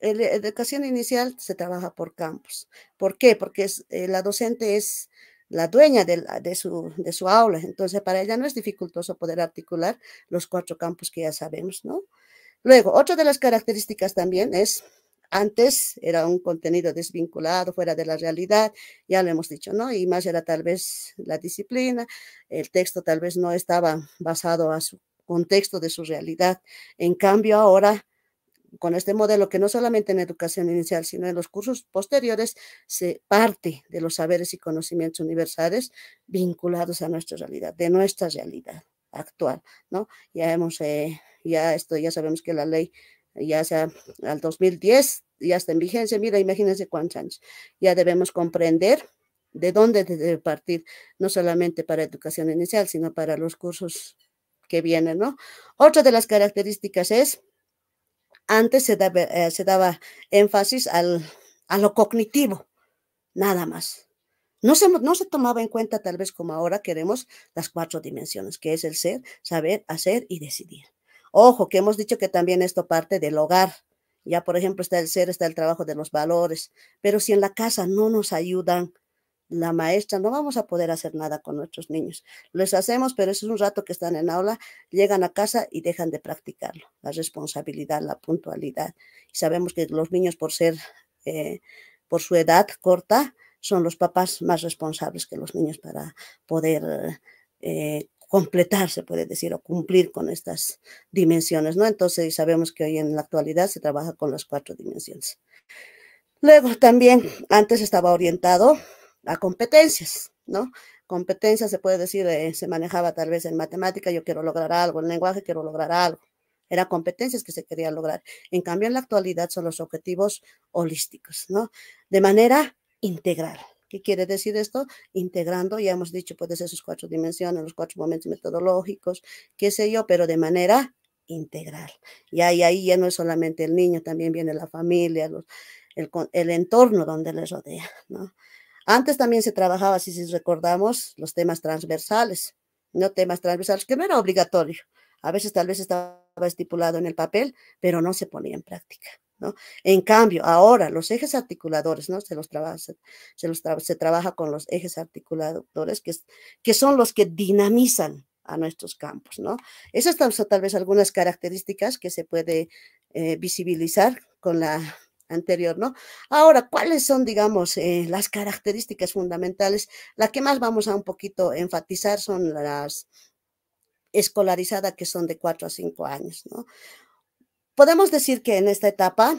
la eh, educación inicial se trabaja por campos. ¿Por qué? Porque eh, la docente es la dueña ah, de, su, de, su, aula, entonces para ella no es dificultoso poder articular los cuatro campos que ya sabemos, ¿no? Luego, otra de las características también es antes era un contenido desvinculado, fuera de la realidad, ya lo hemos dicho, ¿no? Y más era tal vez la disciplina, el texto tal vez no estaba basado a su contexto de su realidad. En cambio, ahora con este modelo que no solamente en educación inicial, sino en los cursos posteriores, se parte de los saberes y conocimientos universales vinculados a nuestra realidad, de nuestra realidad actual, ¿no? Ya hemos, eh, ya esto, ya sabemos que la ley ya sea al 2010, ya está en vigencia. Mira, imagínense cuántos años. Ya debemos comprender de dónde debe partir, no solamente para educación inicial, sino para los cursos que vienen, ¿no? Otra de las características es, antes eh, se daba, énfasis al, a lo cognitivo, nada más. No se, no se tomaba en cuenta, tal vez como ahora queremos, las cuatro dimensiones, que es el ser, saber, hacer y decidir. Ojo, que hemos dicho que también esto parte del hogar. Ya, por ejemplo, está el ser, está el trabajo de los valores. Pero si en la casa no nos ayudan, la maestra, no vamos a poder hacer nada con nuestros niños. Les hacemos, pero eso es un rato que están en aula, llegan a casa y dejan de practicarlo. La responsabilidad, la puntualidad. Y sabemos que los niños, por ser, eh, por su edad corta, son los papás más responsables que los niños para poder eh, completar, se puede decir, o cumplir con estas dimensiones, ¿no? Entonces, sabemos que hoy en la actualidad se trabaja con las cuatro dimensiones. Luego, también, antes estaba orientado a competencias, ¿no? Competencias, se puede decir, eh, se manejaba tal vez en matemática, yo quiero lograr algo, en lenguaje quiero lograr algo. Era competencias que se querían lograr. En cambio, en la actualidad son los objetivos holísticos, ¿no? De manera integral. ¿Qué quiere decir esto? Integrando, ya hemos dicho, puede ser sus cuatro dimensiones, los cuatro momentos metodológicos, qué sé yo, pero de manera integral. Y ahí, ahí ya no es solamente el niño, también viene la familia, el, entorno donde le rodea. Antes también se trabajaba, si, si recordamos, los temas transversales, no temas transversales, que no era obligatorio. A veces tal vez estaba estipulado en el papel, pero no se ponía en práctica. En cambio, ahora los ejes articuladores, ¿no? Se los trabaja, se, los se trabaja con los ejes articuladores que, que son los que dinamizan a nuestros campos, ¿no? Esas son tal vez algunas características que se puede eh, visibilizar con la anterior, ¿no? Ahora, ¿cuáles son, digamos, eh, las características fundamentales? La que más vamos a un poquito enfatizar son las escolarizadas que son de 4 a 5 años, ¿no? Podemos decir que en esta etapa,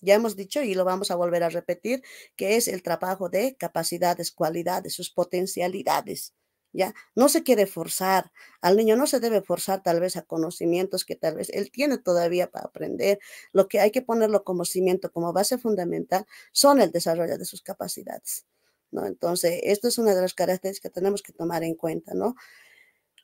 ya hemos dicho y lo vamos a volver a repetir, que es el trabajo de capacidades, cualidades, sus potencialidades. ¿Ya? No se quiere forzar, al niño no se debe forzar tal vez a conocimientos que tal vez él tiene todavía para aprender. Lo que hay que ponerlo como cimiento, como base fundamental, son el desarrollo de sus capacidades, ¿no? Entonces, esto es una de las características que tenemos que tomar en cuenta, ¿no?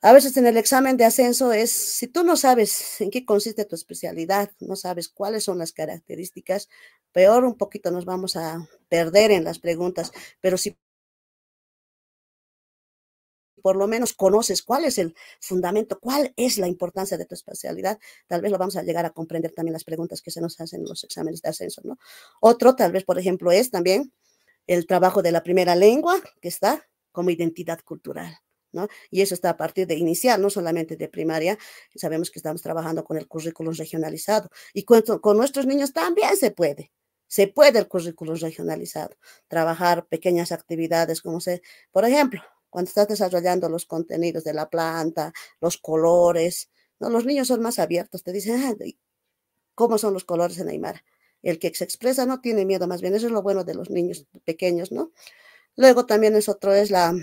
A veces en el examen de ascenso es, si tú no sabes en qué consiste tu especialidad, no sabes cuáles son las características, peor un poquito nos vamos a perder en las preguntas, pero si por lo menos conoces cuál es el fundamento, cuál es la importancia de tu especialidad, tal vez lo vamos a llegar a comprender también las preguntas que se nos hacen en los exámenes de ascenso, ¿no? Otro, tal vez, por ejemplo, es también el trabajo de la primera lengua que está como identidad cultural. Y eso está a partir de iniciar no solamente de primaria. Sabemos que estamos trabajando con el currículum regionalizado. Y con, con nuestros niños también se puede. Se puede el currículum regionalizado. Trabajar pequeñas actividades, como se, por ejemplo, cuando estás desarrollando los contenidos de la planta, los colores, Los niños son más abiertos, te dicen, ah, ¿cómo son los colores en Aymara? El que se expresa no tiene miedo, más bien, eso es lo bueno de los niños pequeños, ¿no? Luego también es otro, es la,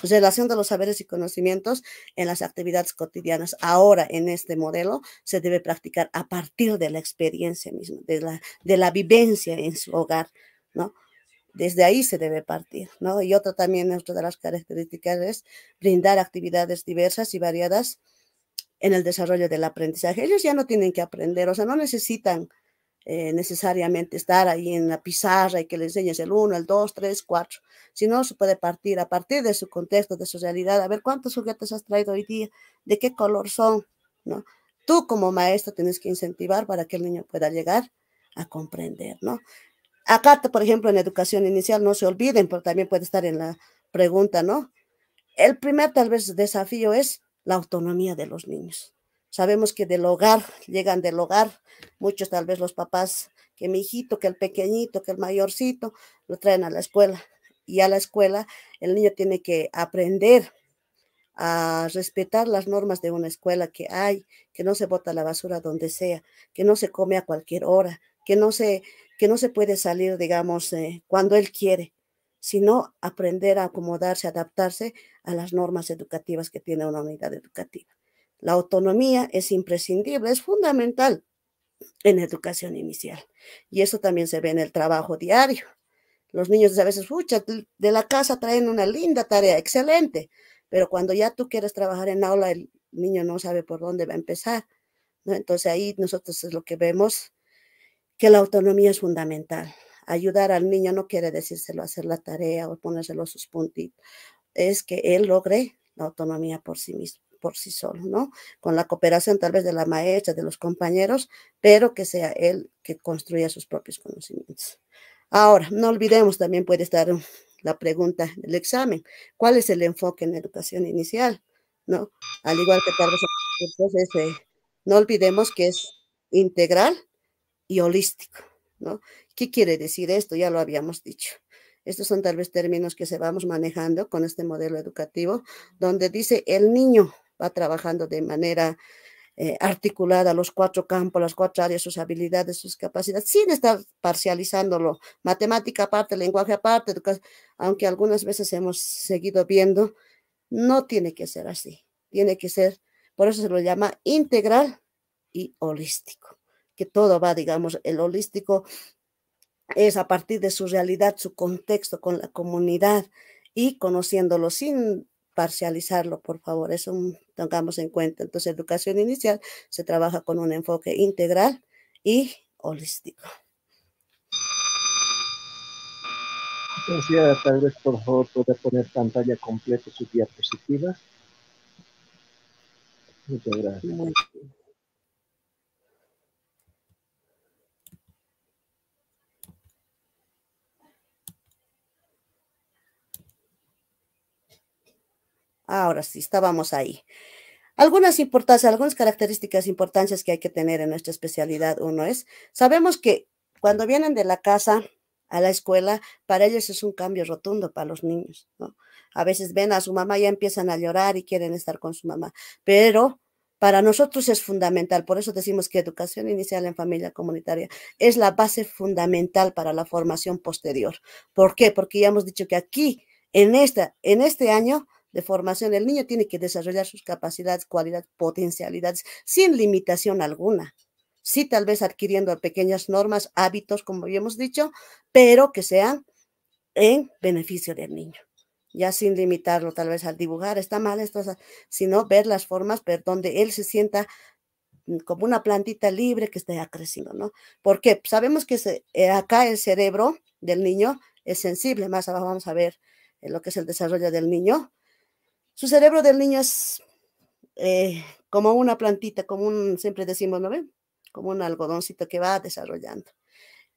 pues, relación de los saberes y conocimientos en las actividades cotidianas. Ahora, en este modelo, se debe practicar a partir de la experiencia misma, de la, de la vivencia en su hogar, ¿no? Desde ahí se debe partir, ¿no? Y otra también, otra de las características es brindar actividades diversas y variadas en el desarrollo del aprendizaje. Ellos ya no tienen que aprender, o sea, no necesitan eh, necesariamente estar ahí en la pizarra y que le enseñes el 1, el 2, 3, 4, sino se puede partir a partir de su contexto, de su realidad, a ver cuántos juguetes has traído hoy día, de qué color son, ¿no? Tú como maestro tienes que incentivar para que el niño pueda llegar a comprender, ¿no? Acá, por ejemplo, en educación inicial, no se olviden, pero también puede estar en la pregunta, ¿no? El primer tal vez desafío es la autonomía de los niños. Sabemos que del hogar, llegan del hogar, muchos tal vez los papás, que mi hijito, que el pequeñito, que el mayorcito, lo traen a la escuela. Y a la escuela el niño tiene que aprender a respetar las normas de una escuela que hay, que no se bota la basura donde sea, que no se come a cualquier hora, que no se, que no se puede salir, digamos, eh, cuando él quiere, sino aprender a acomodarse, adaptarse a las normas educativas que tiene una unidad educativa. La autonomía es imprescindible, es fundamental en educación inicial. Y eso también se ve en el trabajo diario. Los niños a veces, fucha, de la casa traen una linda tarea, excelente, pero cuando ya tú quieres trabajar en aula, el niño no sabe por dónde va a empezar. Entonces ahí nosotros es lo que vemos, que la autonomía es fundamental. Ayudar al niño no quiere decírselo hacer la tarea o ponérselo sus puntitos, es que él logre la autonomía por sí mismo por sí solo, ¿no? Con la cooperación tal vez de la maestra, de los compañeros, pero que sea él que construya sus propios conocimientos. Ahora, no olvidemos, también puede estar la pregunta del examen, ¿cuál es el enfoque en educación inicial? ¿No? Al igual que tal vez, entonces, este, no olvidemos que es integral y holístico, ¿no? ¿Qué quiere decir esto? Ya lo habíamos dicho. Estos son tal vez términos que se vamos manejando con este modelo educativo, donde dice el niño va trabajando de manera eh, articulada los cuatro campos, las cuatro áreas, sus habilidades, sus capacidades, sin estar parcializándolo. Matemática aparte, lenguaje aparte, aunque algunas veces hemos seguido viendo, no tiene que ser así. Tiene que ser, por eso se lo llama integral y holístico, que todo va, digamos, el holístico es a partir de su realidad, su contexto con la comunidad y conociéndolo sin parcializarlo, por favor, eso mm, tengamos en cuenta. Entonces, educación inicial se trabaja con un enfoque integral y holístico. Gracias, tal vez por favor poder poner pantalla completa su diapositiva. Muchas gracias. Ahora sí, estábamos ahí. Algunas importancias, algunas características, importantes que hay que tener en nuestra especialidad. Uno es, sabemos que cuando vienen de la casa a la escuela, para ellos es un cambio rotundo para los niños, ¿no? A veces ven a su mamá, ya empiezan a llorar y quieren estar con su mamá, pero para nosotros es fundamental, por eso decimos que educación inicial en familia comunitaria es la base fundamental para la formación posterior. ¿Por qué? Porque ya hemos dicho que aquí, en, esta, en este año, de formación. El niño tiene que desarrollar sus capacidades, cualidades, potencialidades, sin limitación alguna. Sí, tal vez adquiriendo pequeñas normas, hábitos, como ya hemos dicho, pero que sean en beneficio del niño. Ya sin limitarlo tal vez al dibujar, está mal esto, sino ver las formas pero donde él se sienta mm, como una plantita libre que esté creciendo, ¿no? Porque sabemos que se, eh, acá el cerebro del niño es sensible, más abajo vamos a ver eh, lo que es el desarrollo del niño, su cerebro del niño es eh, como una plantita, como un, siempre decimos, ¿no ven? Como un algodoncito que va desarrollando.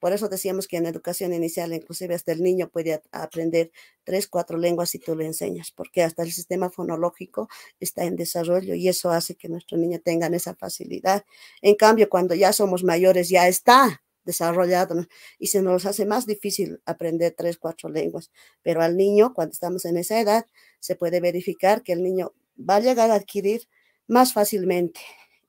Por eso decíamos que en educación inicial, inclusive hasta el niño puede aprender tres, cuatro lenguas si tú le enseñas, porque hasta el sistema fonológico está en desarrollo y eso hace que nuestro niño tenga esa facilidad. En cambio, cuando ya somos mayores, ya está, desarrollado y se nos hace más difícil aprender tres, cuatro lenguas. Pero al niño, cuando estamos en esa edad, se puede verificar que el niño va a llegar a adquirir más fácilmente.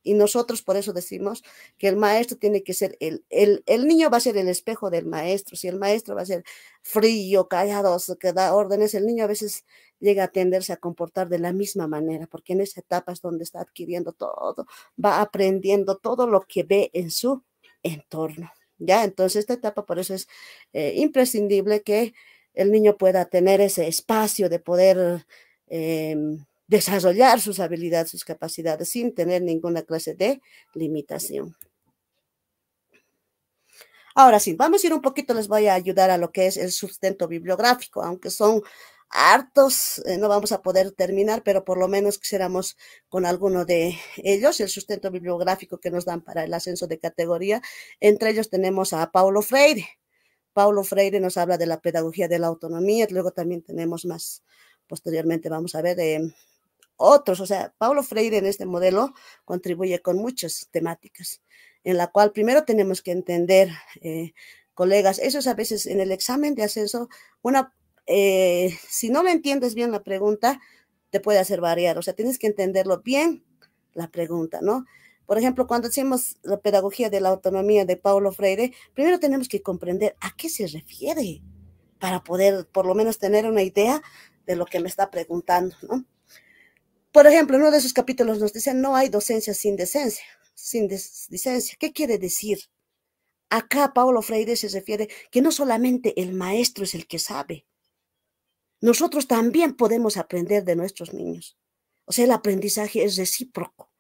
Y nosotros por eso decimos que el maestro tiene que ser, el, el, niño va a ser el espejo del maestro. Si el maestro va a ser frío, callado, que da órdenes, el niño a veces llega a tenderse a comportar de la misma manera, porque en esa etapa es donde está adquiriendo todo, va aprendiendo todo lo que ve en su entorno. ¿ya? Entonces, esta etapa por eso es eh, imprescindible que el niño pueda tener ese espacio de poder eh, desarrollar sus habilidades, sus capacidades, sin tener ninguna clase de limitación. Ahora sí, vamos a ir un poquito, les voy a ayudar a lo que es el sustento bibliográfico, aunque son hartos, eh, no vamos a poder terminar, pero por lo menos quisiéramos con alguno de ellos el sustento bibliográfico que nos dan para el ascenso de categoría. Entre ellos tenemos a Paulo Freire. Paulo Freire nos habla de la pedagogía de la autonomía, luego también tenemos más, posteriormente vamos a ver de em, otros, o sea, Paulo Freire en este modelo contribuye con muchas temáticas, en la cual primero tenemos que entender eh, colegas. Eso es a veces en el examen de ascenso, una eh, si no me entiendes bien la pregunta, te puede hacer variar. O sea, tienes que entenderlo bien la pregunta, ¿no? Por ejemplo, cuando hacemos la pedagogía de la autonomía de Paulo Freire, primero tenemos que comprender a qué se refiere para poder por lo menos tener una idea de lo que me está preguntando, ¿no? Por ejemplo, en uno de sus capítulos nos dice, no hay docencia sin decencia, sin licencia. ¿Qué quiere decir? Acá Paulo Freire se refiere que no solamente el maestro es el que sabe, nosotros también podemos aprender de nuestros niños. O sea, el aprendizaje es recíproco.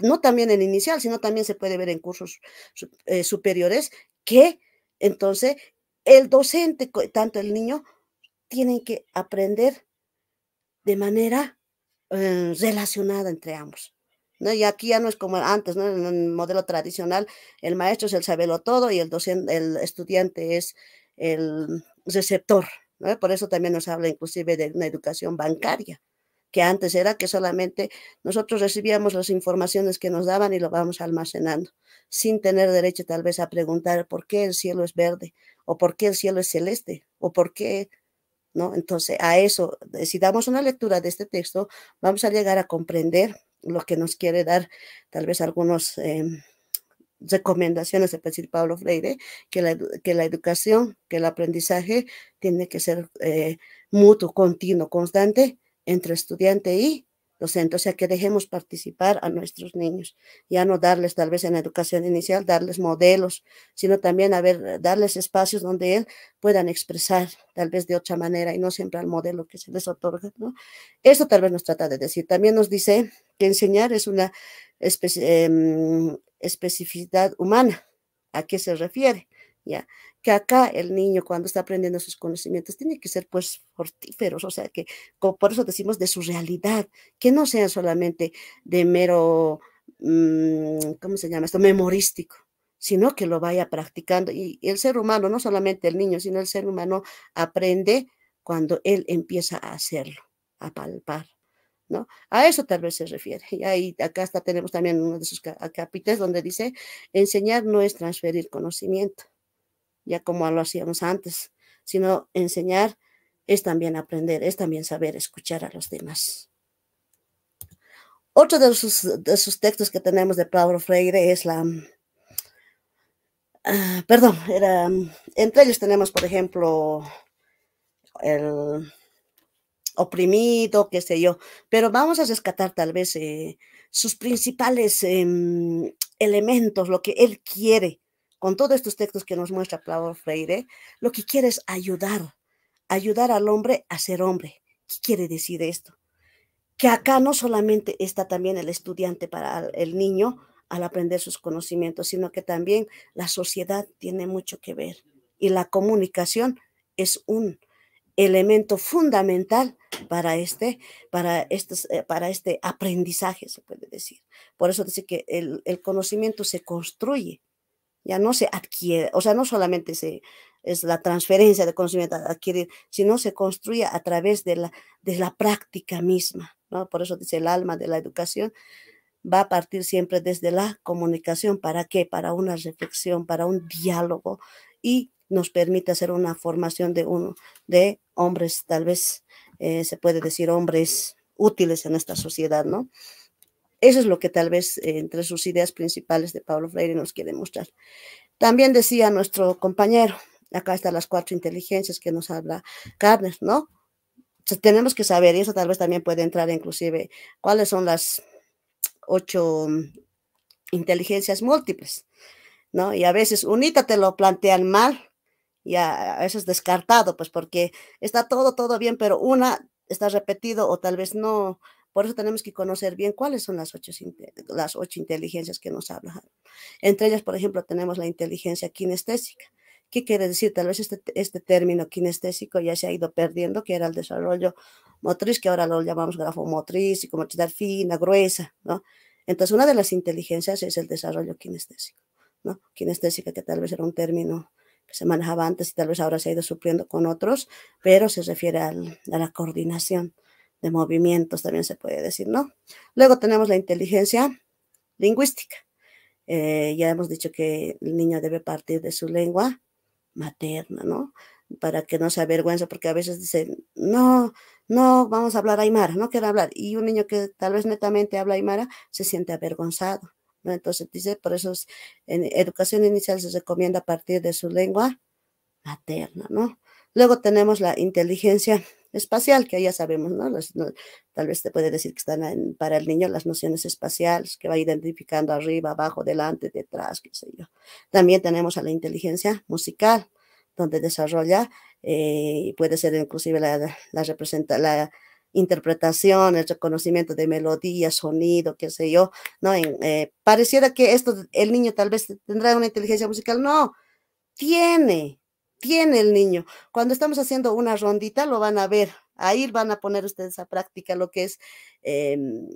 no también en inicial, sino también se puede ver en cursos eh, superiores que entonces el docente, tanto el niño, tienen que aprender de manera eh, relacionada entre ambos. ¿no? Y aquí ya no es como antes, en el modelo tradicional, el maestro es el sabelo todo y el, docente, el estudiante es el receptor, por eso también nos habla inclusive de una educación bancaria, que antes era que solamente nosotros recibíamos las informaciones que nos daban y lo vamos almacenando, sin tener derecho tal vez a preguntar por qué el cielo es verde, o por qué el cielo es celeste, o por qué ¿No? Entonces, a eso, si damos una lectura de este texto, vamos a llegar a comprender lo que nos quiere dar tal vez algunos em, recomendaciones del decir Pablo Freire, que la, que la educación, que el aprendizaje tiene que ser eh, mutuo, continuo, constante entre estudiante y docente, o sea que dejemos participar a nuestros niños, ya no darles tal vez en la educación inicial, darles modelos, sino también a ver, darles espacios donde puedan expresar tal vez de otra manera y no siempre al modelo que se les otorga. ¿no? Eso tal vez nos trata de decir. También nos dice que enseñar es una Em, especificidad humana. ¿A qué se refiere? ¿Ya? Que acá el niño cuando está aprendiendo sus conocimientos tiene que ser pues fortíferos, o sea que por eso decimos de su realidad, que no sea solamente de mero, mm, ¿cómo se llama esto? Memorístico, sino que lo vaya practicando. y el ser humano, no solamente el niño, sino el ser humano aprende cuando él empieza a hacerlo, a palpar, a eso tal vez se refiere. Y ahí, acá tenemos también uno de sus capítulos donde dice, enseñar no es transferir conocimiento, ya como lo hacíamos antes, sino enseñar es también aprender, es también saber escuchar a los demás. Otro de sus, textos que tenemos de Pablo Freire es la... Mm, ah, perdón, era, mm, entre ellos tenemos, por ejemplo, el oprimido, qué sé yo, pero vamos a rescatar tal vez eh, sus principales em, elementos, lo que él quiere con todos estos textos que nos muestra Pablo Freire, lo que quiere es ayudar, ayudar al hombre a ser hombre. ¿Qué quiere decir esto? Que acá no solamente está también el estudiante para el niño al aprender sus conocimientos, sino que también la sociedad tiene mucho que ver y la comunicación es un elemento fundamental para este, para estos, eh, para este aprendizaje, se puede decir. Por eso dice que el, conocimiento se construye, ya no se adquiere, o sea, no solamente se, es la transferencia de conocimiento adquirir, sino se construye a través de la, de la práctica misma, ¿no? Por eso dice el alma de la educación va a partir siempre desde la comunicación. ¿Para qué? Para una reflexión, para un diálogo y nos permite hacer una formación de, de hombres, tal vez eh, se puede decir hombres útiles en esta sociedad, ¿no? Eso es lo que tal vez eh, entre sus ideas principales de Pablo Freire nos quiere mostrar. También decía nuestro compañero, acá están las cuatro inteligencias que nos habla Carnes, ¿no? tenemos que saber, y eso tal vez también puede entrar inclusive, cuáles son las ocho mm, inteligencias múltiples, ¿no? Y a veces unita te lo plantean mal, y a, veces descartado, pues porque está todo, todo bien, pero una está repetido o tal vez no. Por eso tenemos que conocer bien cuáles son las ocho, las ocho inteligencias que nos hablan. Entre ellas, por ejemplo, tenemos la inteligencia kinestésica. ¿Qué quiere decir? Tal vez este, este término kinestésico ya se ha ido perdiendo, que era el desarrollo motriz, que ahora lo llamamos grafomotriz, psicomotricidad fina, gruesa, ¿no? Entonces, una de las inteligencias es el desarrollo kinestésico, ¿no? Kinestésica, que tal vez era un término se manejaba antes y tal vez ahora se ha ido supliendo con otros, pero se refiere a la coordinación de movimientos, también se puede decir, ¿no? Luego tenemos la inteligencia lingüística. Eh, ya hemos dicho que el niño debe partir de su lengua materna, ¿no? Para que no se avergüence, porque a veces dicen, no, no, vamos a hablar aymara, no quiero hablar. Y un niño que tal vez netamente habla aymara se siente avergonzado. Entonces dice, por eso en educación inicial se recomienda a partir de su lengua materna, ¿no? Luego tenemos la inteligencia espacial, que ya sabemos, ¿no? Tal vez te puede decir que están para el niño las nociones espaciales, que va identificando arriba, abajo, delante, detrás, qué sé yo. También tenemos a la inteligencia musical, donde desarrolla, y eh, puede ser inclusive la, la, representa, la interpretación, el reconocimiento de melodía, sonido, qué sé yo, ¿no? Eh, pareciera que esto, el niño tal vez tendrá una inteligencia musical, no, tiene, tiene el niño. Cuando estamos haciendo una rondita lo van a ver, ahí van a poner ustedes a práctica lo que es, em,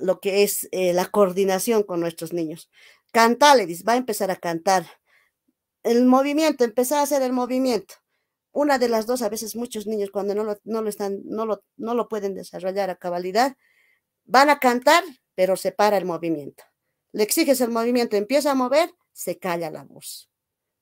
lo que es eh, la coordinación con nuestros niños. Cantar, le dice, va a empezar a cantar. El movimiento, empezar a hacer el movimiento una de las dos, a veces muchos niños cuando no lo, están, no lo, no lo pueden desarrollar a cabalidad, van a cantar, pero se para el movimiento. Le exiges el movimiento, empieza a mover, se calla la voz.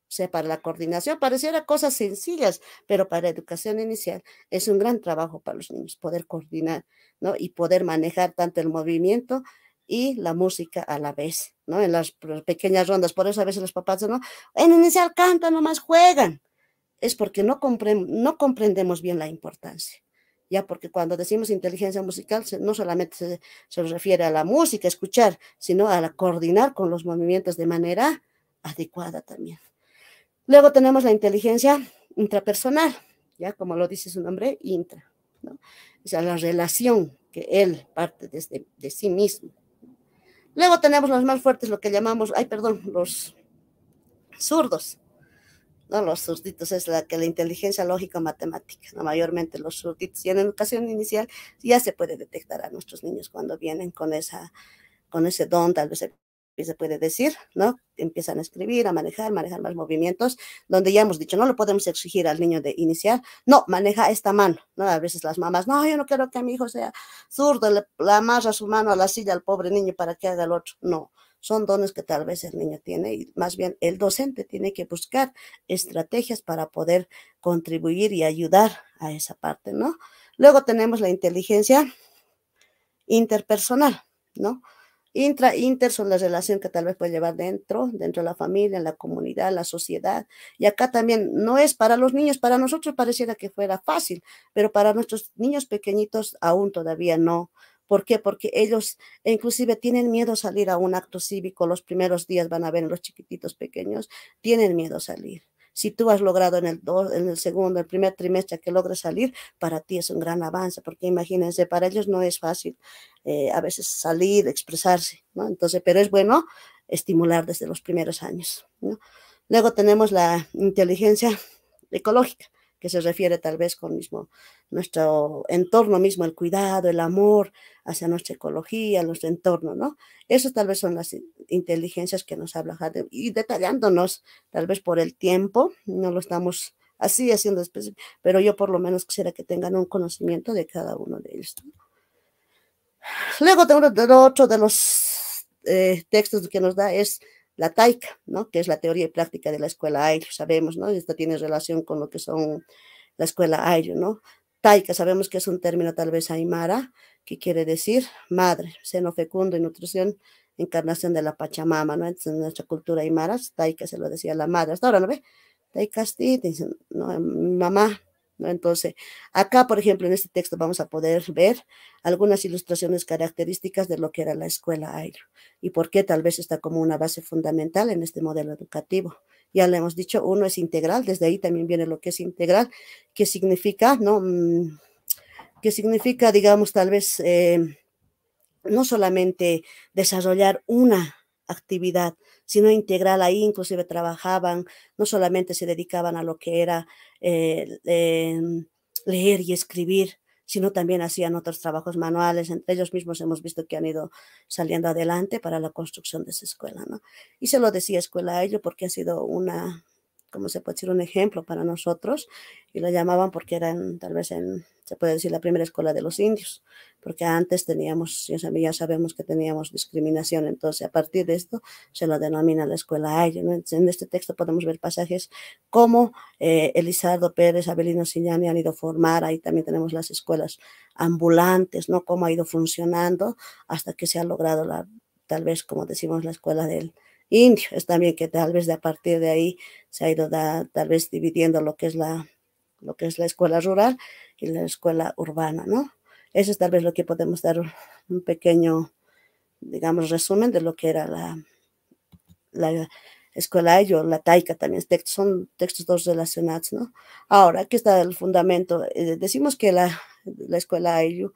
O sea, para la coordinación pareciera cosas sencillas, pero para educación inicial es un gran trabajo para los niños poder coordinar, ¿no? Y poder manejar tanto el movimiento y la música a la vez, ¿no? En las pequeñas rondas. Por eso a veces los papás ¿no? En inicial cantan, nomás juegan es porque no, no comprendemos bien la importancia. Ya porque cuando decimos inteligencia musical, no solamente se, refiere a la música, escuchar, sino a la coordinar con los movimientos de manera adecuada también. Luego tenemos la inteligencia intrapersonal, ya como lo dice su nombre, intra. ¿no? O sea, la relación que él parte desde de sí mismo. Luego tenemos los más fuertes, lo que llamamos, ay, perdón, los zurdos, ¿no? Los zurditos es la que la inteligencia lógica matemática, mayormente los zurditos. Y en educación inicial ya se puede detectar a nuestros niños cuando vienen con, esa, con ese don, tal vez se puede decir, ¿no? Empiezan a escribir, a manejar, manejar más movimientos, donde ya hemos dicho, no lo podemos exigir al niño de iniciar, no, maneja esta mano, ¿no? A veces las mamás, no, yo no quiero que mi hijo sea zurdo, le, le amarra su mano a la silla al pobre niño para que haga el otro, no, son dones que tal vez el niño tiene y más bien el docente tiene que buscar estrategias para poder contribuir y ayudar a esa parte, ¿no? Luego tenemos la inteligencia interpersonal, ¿no? Intra, inter son las relaciones que tal vez puede llevar dentro, dentro de la familia, en la comunidad, en la sociedad. Y acá también no es para los niños, para nosotros pareciera que fuera fácil, pero para nuestros niños pequeñitos aún todavía no, ¿Por qué? Porque ellos inclusive tienen miedo a salir a un acto cívico, los primeros días van a ver los chiquititos pequeños, tienen miedo a salir. Si tú has logrado en el, en el segundo, el primer trimestre que logres salir, para ti es un gran avance, porque imagínense, para ellos no es fácil eh, a veces salir, expresarse, ¿no? Entonces, pero es bueno estimular desde los primeros años. ¿no? Luego tenemos la inteligencia ecológica, que se refiere tal vez con mismo nuestro entorno mismo, el cuidado, el amor hacia nuestra ecología, nuestro entorno, ¿no? Esas tal vez son las inteligencias que nos habla Y detallándonos, tal vez por el tiempo, no lo estamos así haciendo, pero yo por lo menos quisiera que tengan un conocimiento de cada uno de ellos. Luego tengo otro de los eh, textos que nos da es la taika, ¿no? que es la teoría y práctica de la escuela AIR, sabemos, ¿no? Esto tiene relación con lo que son la escuela AIR, ¿no? Taika, sabemos que es un término tal vez aymara, que quiere decir madre, seno fecundo y nutrición, encarnación de la Pachamama, ¿no? Entonces, en nuestra cultura aymara, Taika se lo decía la madre, hasta ahora, ¿no ve? Taika dicen, ¿no? mamá, entonces, acá, por ejemplo, en este texto vamos a poder ver algunas ilustraciones características de lo que era la escuela Airo y por qué tal vez está como una base fundamental en este modelo educativo ya le hemos dicho, uno es integral, desde ahí también viene lo que es integral, que significa, ¿no? Mm, que significa, digamos, tal vez eh, no solamente desarrollar una actividad, sino integral. Ahí inclusive trabajaban, no solamente se dedicaban a lo que era em, leer y escribir, sino también hacían otros trabajos manuales. Entre ellos mismos hemos visto que han ido saliendo adelante para la construcción de esa escuela. ¿no? Y se lo decía escuela a ello porque ha sido una como se puede decir, un ejemplo para nosotros, y lo llamaban porque eran, tal vez, en, se puede decir, la primera escuela de los indios, porque antes teníamos, ya sabemos que teníamos discriminación, entonces a partir de esto se lo denomina la escuela ayo. En este texto podemos ver pasajes como eh, Elizardo Pérez, Abelino Siñani han ido a formar, ahí también tenemos las escuelas ambulantes, ¿no? Cómo ha ido funcionando hasta que se ha logrado la, tal vez, como decimos, la escuela del es también, que tal vez de a partir de ahí se ha ido tal vez dividiendo lo que es la lo que es la escuela rural y la escuela urbana, ¿no? Eso es tal vez lo que podemos dar un pequeño, digamos, resumen de lo que era la, la escuela ayu, la taika también, son textos dos relacionados, ¿no? Ahora, ¿qué está el fundamento. Eh, decimos que la, la escuela ayu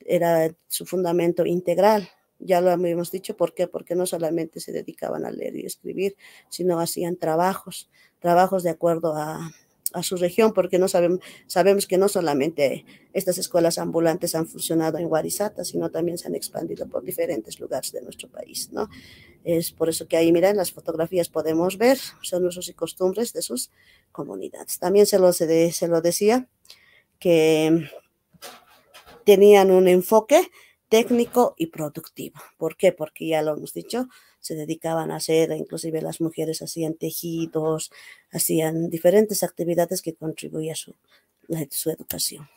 era su fundamento integral, ya lo habíamos dicho, ¿por qué? Porque no solamente se dedicaban a leer y escribir, sino hacían trabajos, trabajos de acuerdo a, su región, porque no sabemos, sabemos que no solamente estas escuelas ambulantes han funcionado en Guarizata, sino también se han expandido por diferentes lugares de nuestro país, ¿no? Es por eso que ahí, mira, las fotografías podemos ver, son usos y costumbres de sus comunidades. También se lo, se lo decía que tenían un enfoque técnico y productivo. ¿Por qué? Porque ya lo hemos dicho, se dedicaban a hacer, inclusive las mujeres hacían tejidos, hacían diferentes actividades que contribuían a su, educación.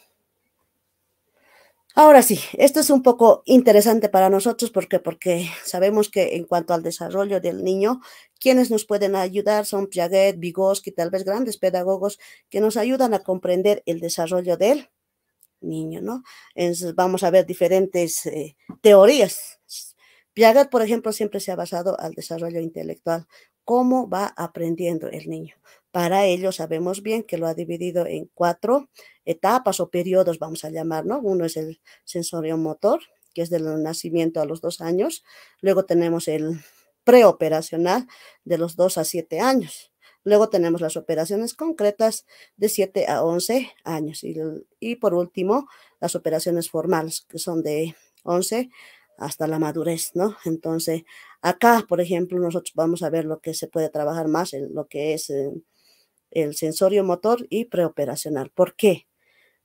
Ahora sí, esto es un poco interesante para nosotros porque, porque sabemos que en cuanto al desarrollo del niño, quienes nos pueden ayudar son Piaget, Vygotsky, tal vez grandes pedagogos que nos ayudan a comprender el desarrollo de él niño, ¿no? Entonces vamos a ver diferentes eh, teorías. Piaget, por ejemplo, siempre se ha basado al desarrollo intelectual, cómo va aprendiendo el niño. Para ello sabemos bien que lo ha dividido en cuatro etapas o periodos, vamos a llamar, ¿no? Uno es el sensorio motor, que es del nacimiento a los dos años. Luego tenemos el preoperacional de los dos a siete años. Luego tenemos las operaciones concretas de 7 a 11 años. Y, por último, las operaciones formales, que son de 11 hasta la madurez, ¿no? Entonces, acá, por ejemplo, nosotros vamos a ver lo que se puede trabajar más, en lo que es eh, el sensorio motor y preoperacional. ¿Por qué?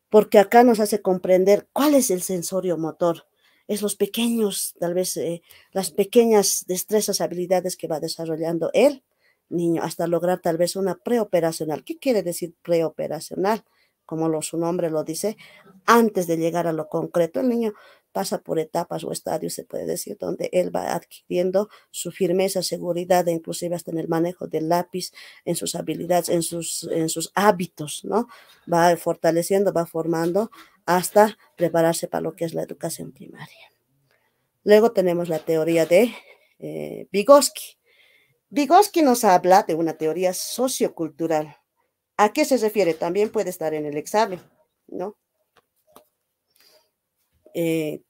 Porque acá nos hace comprender cuál es el sensorio motor. Es los pequeños, tal vez eh, las pequeñas destrezas, habilidades que va desarrollando él niño hasta lograr tal vez una preoperacional. ¿Qué quiere decir preoperacional? Como lo, su nombre lo dice, antes de llegar a lo concreto, el niño pasa por etapas o estadios, se puede decir, donde él va adquiriendo su firmeza, seguridad, inclusive hasta en el manejo del lápiz, en sus habilidades, en sus, en sus hábitos, ¿no? Va fortaleciendo, va formando hasta prepararse para lo que es la educación primaria. Luego tenemos la teoría de eh, Vygotsky. Vygotsky nos habla de una teoría sociocultural. ¿A qué se refiere? También puede estar en el examen, ¿no? Eh,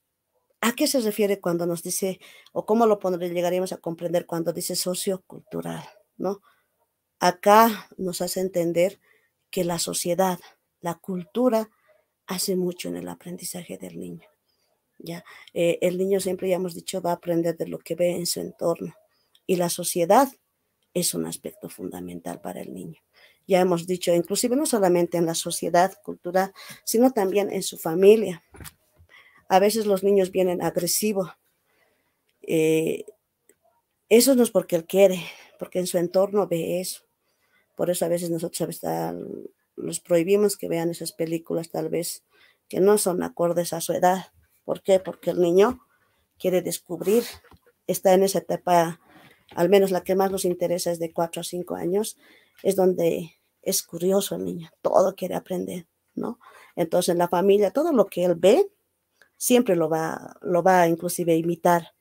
¿A qué se refiere cuando nos dice, o cómo lo llegaríamos a comprender cuando dice sociocultural, ¿no? Acá nos hace entender que la sociedad, la cultura, hace mucho en el aprendizaje del niño. ¿ya? Eh, el niño siempre, ya hemos dicho, va a aprender de lo que ve en su entorno y la sociedad es un aspecto fundamental para el niño. Ya hemos dicho, inclusive no solamente en la sociedad, cultural, sino también en su familia. A veces los niños vienen agresivos. Eh, eso no es porque él quiere, porque en su entorno ve eso. Por eso a veces nosotros los prohibimos que vean esas películas tal vez que no son acordes a su edad. ¿Por qué? Porque el niño quiere descubrir, está en esa etapa al menos la que más nos interesa es de cuatro a cinco años, es donde es curioso el niño, todo quiere aprender, ¿no? Entonces en la familia todo lo que él ve, siempre lo va, lo va inclusive a imitar.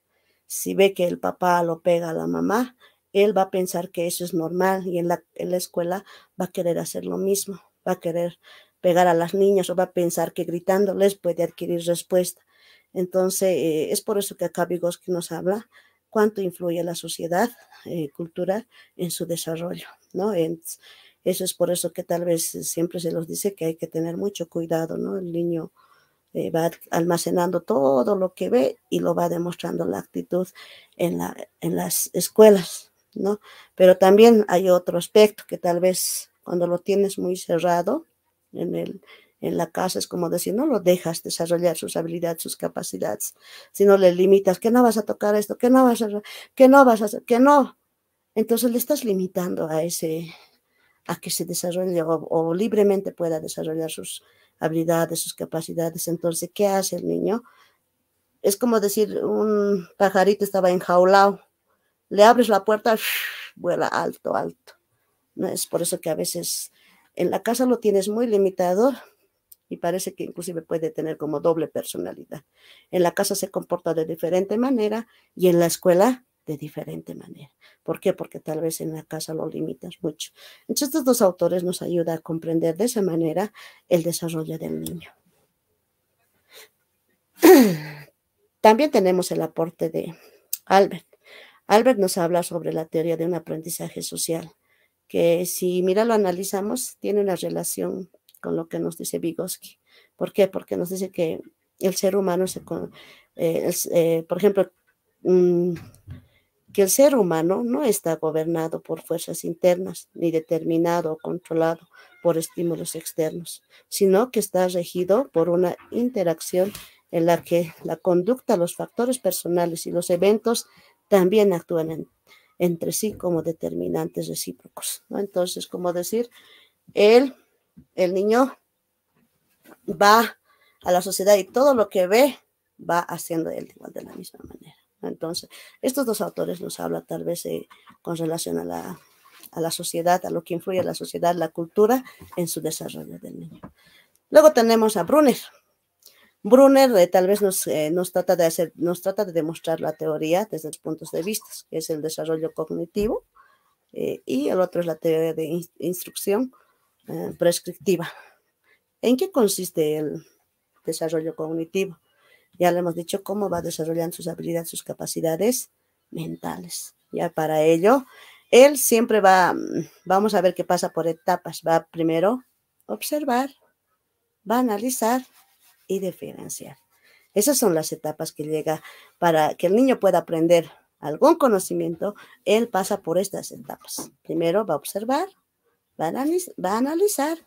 Si ve que el papá lo pega a la mamá, él va a pensar que eso es normal y en la, en la escuela va a querer hacer lo mismo, va a querer pegar a las niñas o va a pensar que gritándoles puede adquirir respuesta. Entonces, eh, es por eso que acá Vygotsky nos habla cuánto influye la sociedad, eh, cultural en su desarrollo, ¿no? eso es por eso que tal vez siempre se los dice que hay que tener mucho cuidado, ¿no? El niño eh, va almacenando todo lo que ve y lo va demostrando la actitud en, la, en las escuelas, ¿no? Pero también hay otro aspecto que tal vez cuando lo tienes muy cerrado en el, en la casa, es como decir, no lo dejas desarrollar sus habilidades, sus capacidades, sino le limitas, que no vas a tocar esto, que no vas a, que no vas a hacer, que no. Entonces le estás limitando a ese, a que se desarrolle o, libremente pueda desarrollar sus habilidades, sus capacidades. Entonces, ¿qué hace el niño? Es como decir, un pajarito estaba enjaulado, le abres la puerta, vuela alto, alto. ¿No? Es por eso que a veces en la casa lo tienes muy limitado, y parece que inclusive puede tener como doble personalidad. En la casa se comporta de diferente manera y en la escuela de diferente manera. ¿Por qué? Porque tal vez en la casa lo limitas mucho. Entonces, estos dos autores nos ayudan a comprender de esa manera el desarrollo del niño. También tenemos el aporte de Albert. Albert nos habla sobre la teoría de un aprendizaje social, que si mira lo analizamos, tiene una relación con lo que nos dice Vygotsky. ¿Por qué? Porque nos dice que el ser humano se... Eh, eh, por ejemplo, mm, que el ser humano no está gobernado por fuerzas internas, ni determinado o controlado por estímulos externos, sino que está regido por una interacción en la que la conducta, los factores personales y los eventos también actúan entre sí como determinantes recíprocos. Entonces, como decir, el el niño va a la sociedad y todo lo que ve va haciendo él igual de la misma manera. Entonces, estos dos autores nos hablan tal vez eh, con relación a la, sociedad, a lo que influye a la sociedad, la cultura en su desarrollo del niño. Luego tenemos a Brunner. Brunner eh, tal vez eh, nos, trata de hacer, nos trata de demostrar la teoría desde los puntos de vista, que es el desarrollo cognitivo, y el otro es la teoría de instrucción, eh, prescriptiva. ¿En qué consiste el desarrollo cognitivo? Ya le hemos dicho cómo va desarrollando sus habilidades, sus capacidades mentales. Ya para ello, él siempre va, mm, vamos a ver qué pasa por etapas. Va primero observar, va a analizar y diferenciar. Esas son las etapas que llega para que el niño pueda aprender algún conocimiento. Él pasa por estas etapas. Primero va a observar, va a, analizar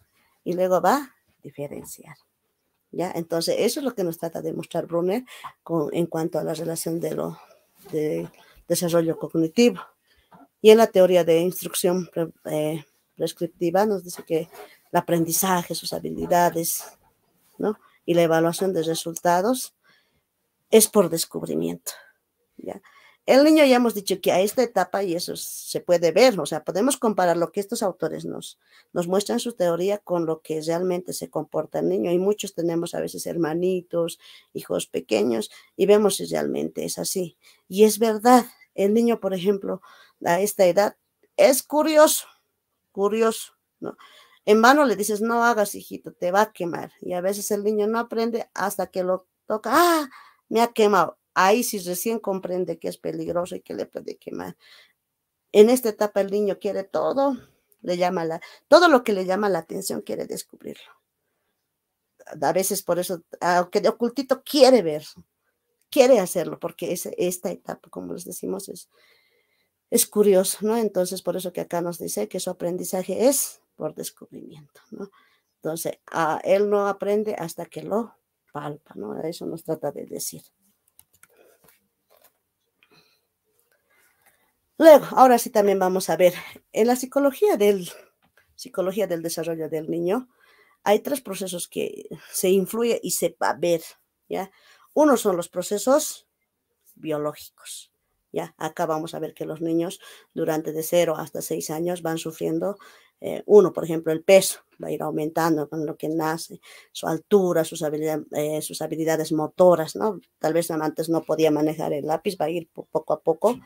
y luego va a diferenciar. ¿Ya? Entonces, eso es lo que nos trata de mostrar Brunner en cuanto a la relación de, lo, de desarrollo cognitivo. Y en la teoría de instrucción eh, prescriptiva nos dice que el aprendizaje, sus habilidades ¿no? y la evaluación de resultados es por descubrimiento. ¿ya? El niño ya hemos dicho que a esta etapa, y eso se puede ver, o sea, podemos comparar lo que estos autores nos, nos muestran su teoría con lo que realmente se comporta el niño. Y muchos tenemos a veces hermanitos, hijos pequeños, y vemos si realmente es así. Y es verdad, el niño, por ejemplo, a esta edad, es curioso, curioso, ¿no? En vano le dices, no hagas, hijito, te va a quemar. Y a veces el niño no aprende hasta que lo toca, ah, me ha quemado Ahí si recién comprende que es peligroso y que le puede quemar. En esta etapa el niño quiere todo, le llama la, todo lo que le llama la atención quiere descubrirlo. A veces por eso, aunque de ocultito quiere ver, quiere hacerlo, porque es, esta etapa, como les decimos, es, es curioso, ¿no? Entonces, por eso que acá nos dice que su aprendizaje es por descubrimiento, ¿no? Entonces, ah, él no aprende hasta que lo palpa, ¿no? Eso nos trata de decir. Luego, ahora sí también vamos a ver, en la psicología del, psicología del desarrollo del niño, hay tres procesos que se influyen y se va a ver, ¿ya? Uno son los procesos biológicos, ¿ya? Acá vamos a ver que los niños durante de cero hasta seis años van sufriendo, eh, uno, por ejemplo, el peso, va a ir aumentando con lo que nace, su altura, sus, eh, sus habilidades motoras, ¿no? Tal vez antes no podía manejar el lápiz, va a ir poco a poco.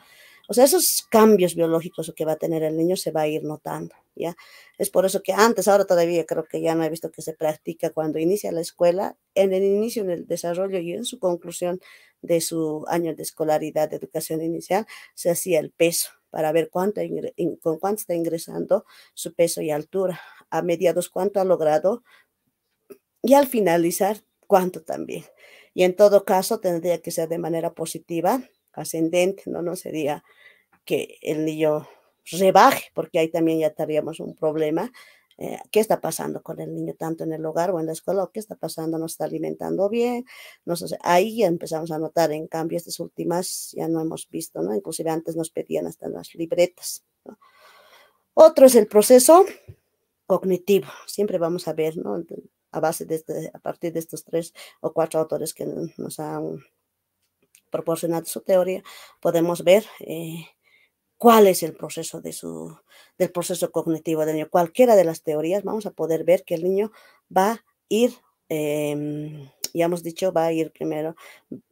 O sea, esos cambios biológicos que va a tener el niño se va a ir notando, ¿ya? Es por eso que antes, ahora todavía creo que ya no he visto que se practica cuando inicia la escuela, en el inicio, en el desarrollo y en su conclusión de su año de escolaridad, de educación inicial, se hacía el peso para ver cuánto con cuánto está ingresando su peso y altura, a mediados cuánto ha logrado y al finalizar cuánto también. Y en todo caso tendría que ser de manera positiva ascendente, ¿no? no sería que el niño rebaje, porque ahí también ya estaríamos un problema. Eh, ¿Qué está pasando con el niño tanto en el hogar o en la escuela? ¿Qué está pasando? ¿No está alimentando bien? No ahí ya empezamos a notar, en cambio, estas últimas ya no hemos visto, ¿no? Inclusive antes nos pedían hasta las libretas. Otro es el proceso cognitivo. Siempre vamos a ver, ¿no? A, base de este, a partir de estos tres o cuatro autores que nos han Proporcionando su teoría, podemos ver eh, cuál es el proceso de su, del proceso cognitivo del niño. Cualquiera de las teorías vamos a poder ver que el niño va a ir, em, ya hemos dicho, va a ir primero,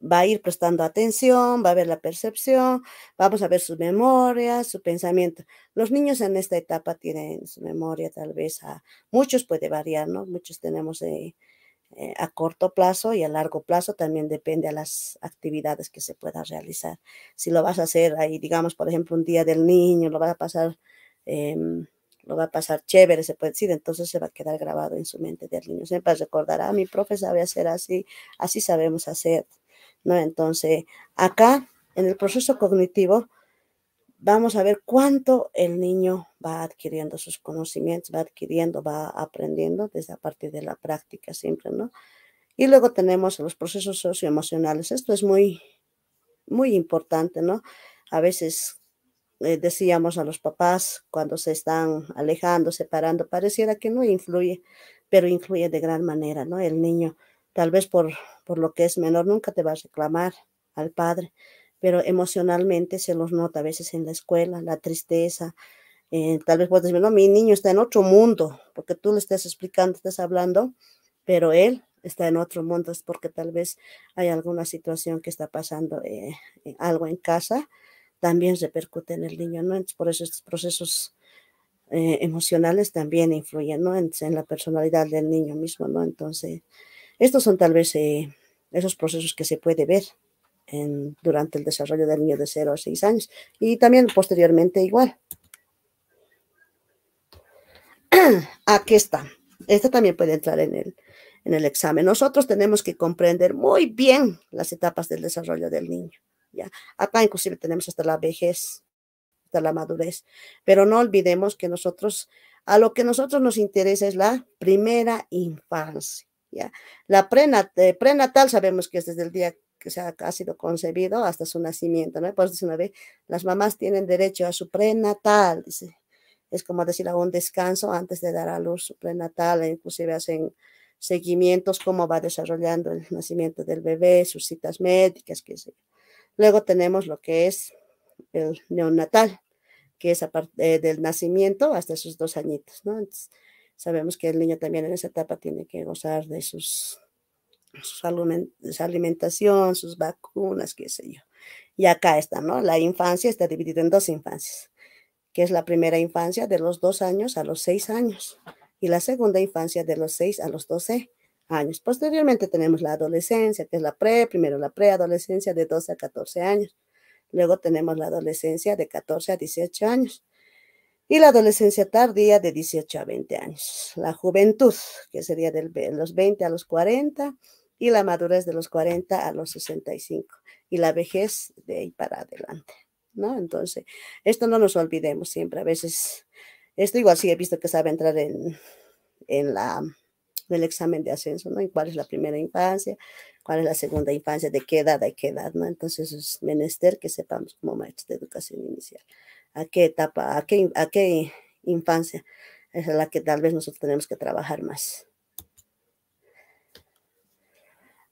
va a ir prestando atención, va a ver la percepción, vamos a ver su memoria, su pensamiento. Los niños en esta etapa tienen su memoria tal vez a muchos puede variar, ¿no? Muchos tenemos... Eh, eh, a corto plazo y a largo plazo también depende a las actividades que se puedan realizar. Si lo vas a hacer ahí, digamos, por ejemplo, un día del niño, lo vas a pasar, em, lo va a pasar chévere, se puede decir, entonces se va a quedar grabado en su mente del niño. Siempre recordará, ah, mi profe sabe hacer así, así sabemos hacer, ¿no? Entonces, acá, en el proceso cognitivo, vamos a ver cuánto el niño va adquiriendo sus conocimientos, va adquiriendo, va aprendiendo desde a partir de la práctica siempre, ¿no? Y luego tenemos los procesos socioemocionales. Esto es muy, muy importante, ¿no? A veces eh, decíamos a los papás cuando se están alejando, separando, pareciera que no influye, pero influye de gran manera, ¿no? El niño, tal vez por, por lo que es menor, nunca te va a reclamar al padre, pero emocionalmente se los nota a veces en la escuela, la tristeza. Eh, tal vez puedes decir, no, mi niño está en otro mundo, porque tú le estás explicando, estás hablando, pero él está en otro mundo, es porque tal vez hay alguna situación que está pasando, eh, eh, algo en casa, también repercute en el niño, ¿no? Entonces, por eso estos procesos emocionales también influyen, ¿no? en, en, la personalidad del niño mismo, ¿no? Entonces, estos son tal vez esos procesos que se puede ver durante el desarrollo del niño de 0 a 6 años y también posteriormente igual. Aquí está. Esta también puede entrar en el, en el examen. Nosotros tenemos que comprender muy bien las etapas del desarrollo del niño. ¿ya? Acá inclusive tenemos hasta la vejez, hasta la madurez. Pero no olvidemos que nosotros, a lo que nosotros nos interesa es la primera infancia. ¿ya? La eh, prenatal sabemos que es desde el día que sea, ha sido concebido hasta su nacimiento, ¿no? pues las mamás tienen derecho a su prenatal, Es como decir, a un descanso antes de dar a luz su prenatal, e inclusive hacen seguimientos, cómo va desarrollando el nacimiento del bebé, sus citas médicas, qué sé Luego tenemos lo que es el neonatal, que es aparte eh, del nacimiento hasta sus dos añitos, ¿no? sabemos que el niño también en esa etapa tiene que gozar de sus su alimentación, sus vacunas, qué sé yo. Y acá está, ¿no? La infancia está dividida en dos infancias, que es la primera infancia de los dos años a los seis años y la segunda infancia de los seis a los doce años. Posteriormente tenemos la adolescencia, que es la pre, primero la preadolescencia de 12 a 14 años. Luego tenemos la adolescencia de 14 a 18 años. Y la adolescencia tardía de 18 a 20 años. La juventud, que sería de los 20 a los 40 y la madurez de los 40 a los 65 y la vejez de ahí para adelante, ¿no? Entonces, esto no nos olvidemos siempre. A veces, esto igual sí he visto que sabe entrar en, en la el examen de ascenso, ¿no? ¿Y cuál es la primera infancia? ¿Cuál es la segunda infancia? ¿De qué edad a qué edad, no? Entonces, es menester que sepamos como maestros de educación inicial a qué etapa, a qué, a qué infancia es la que tal vez nosotros tenemos que trabajar más.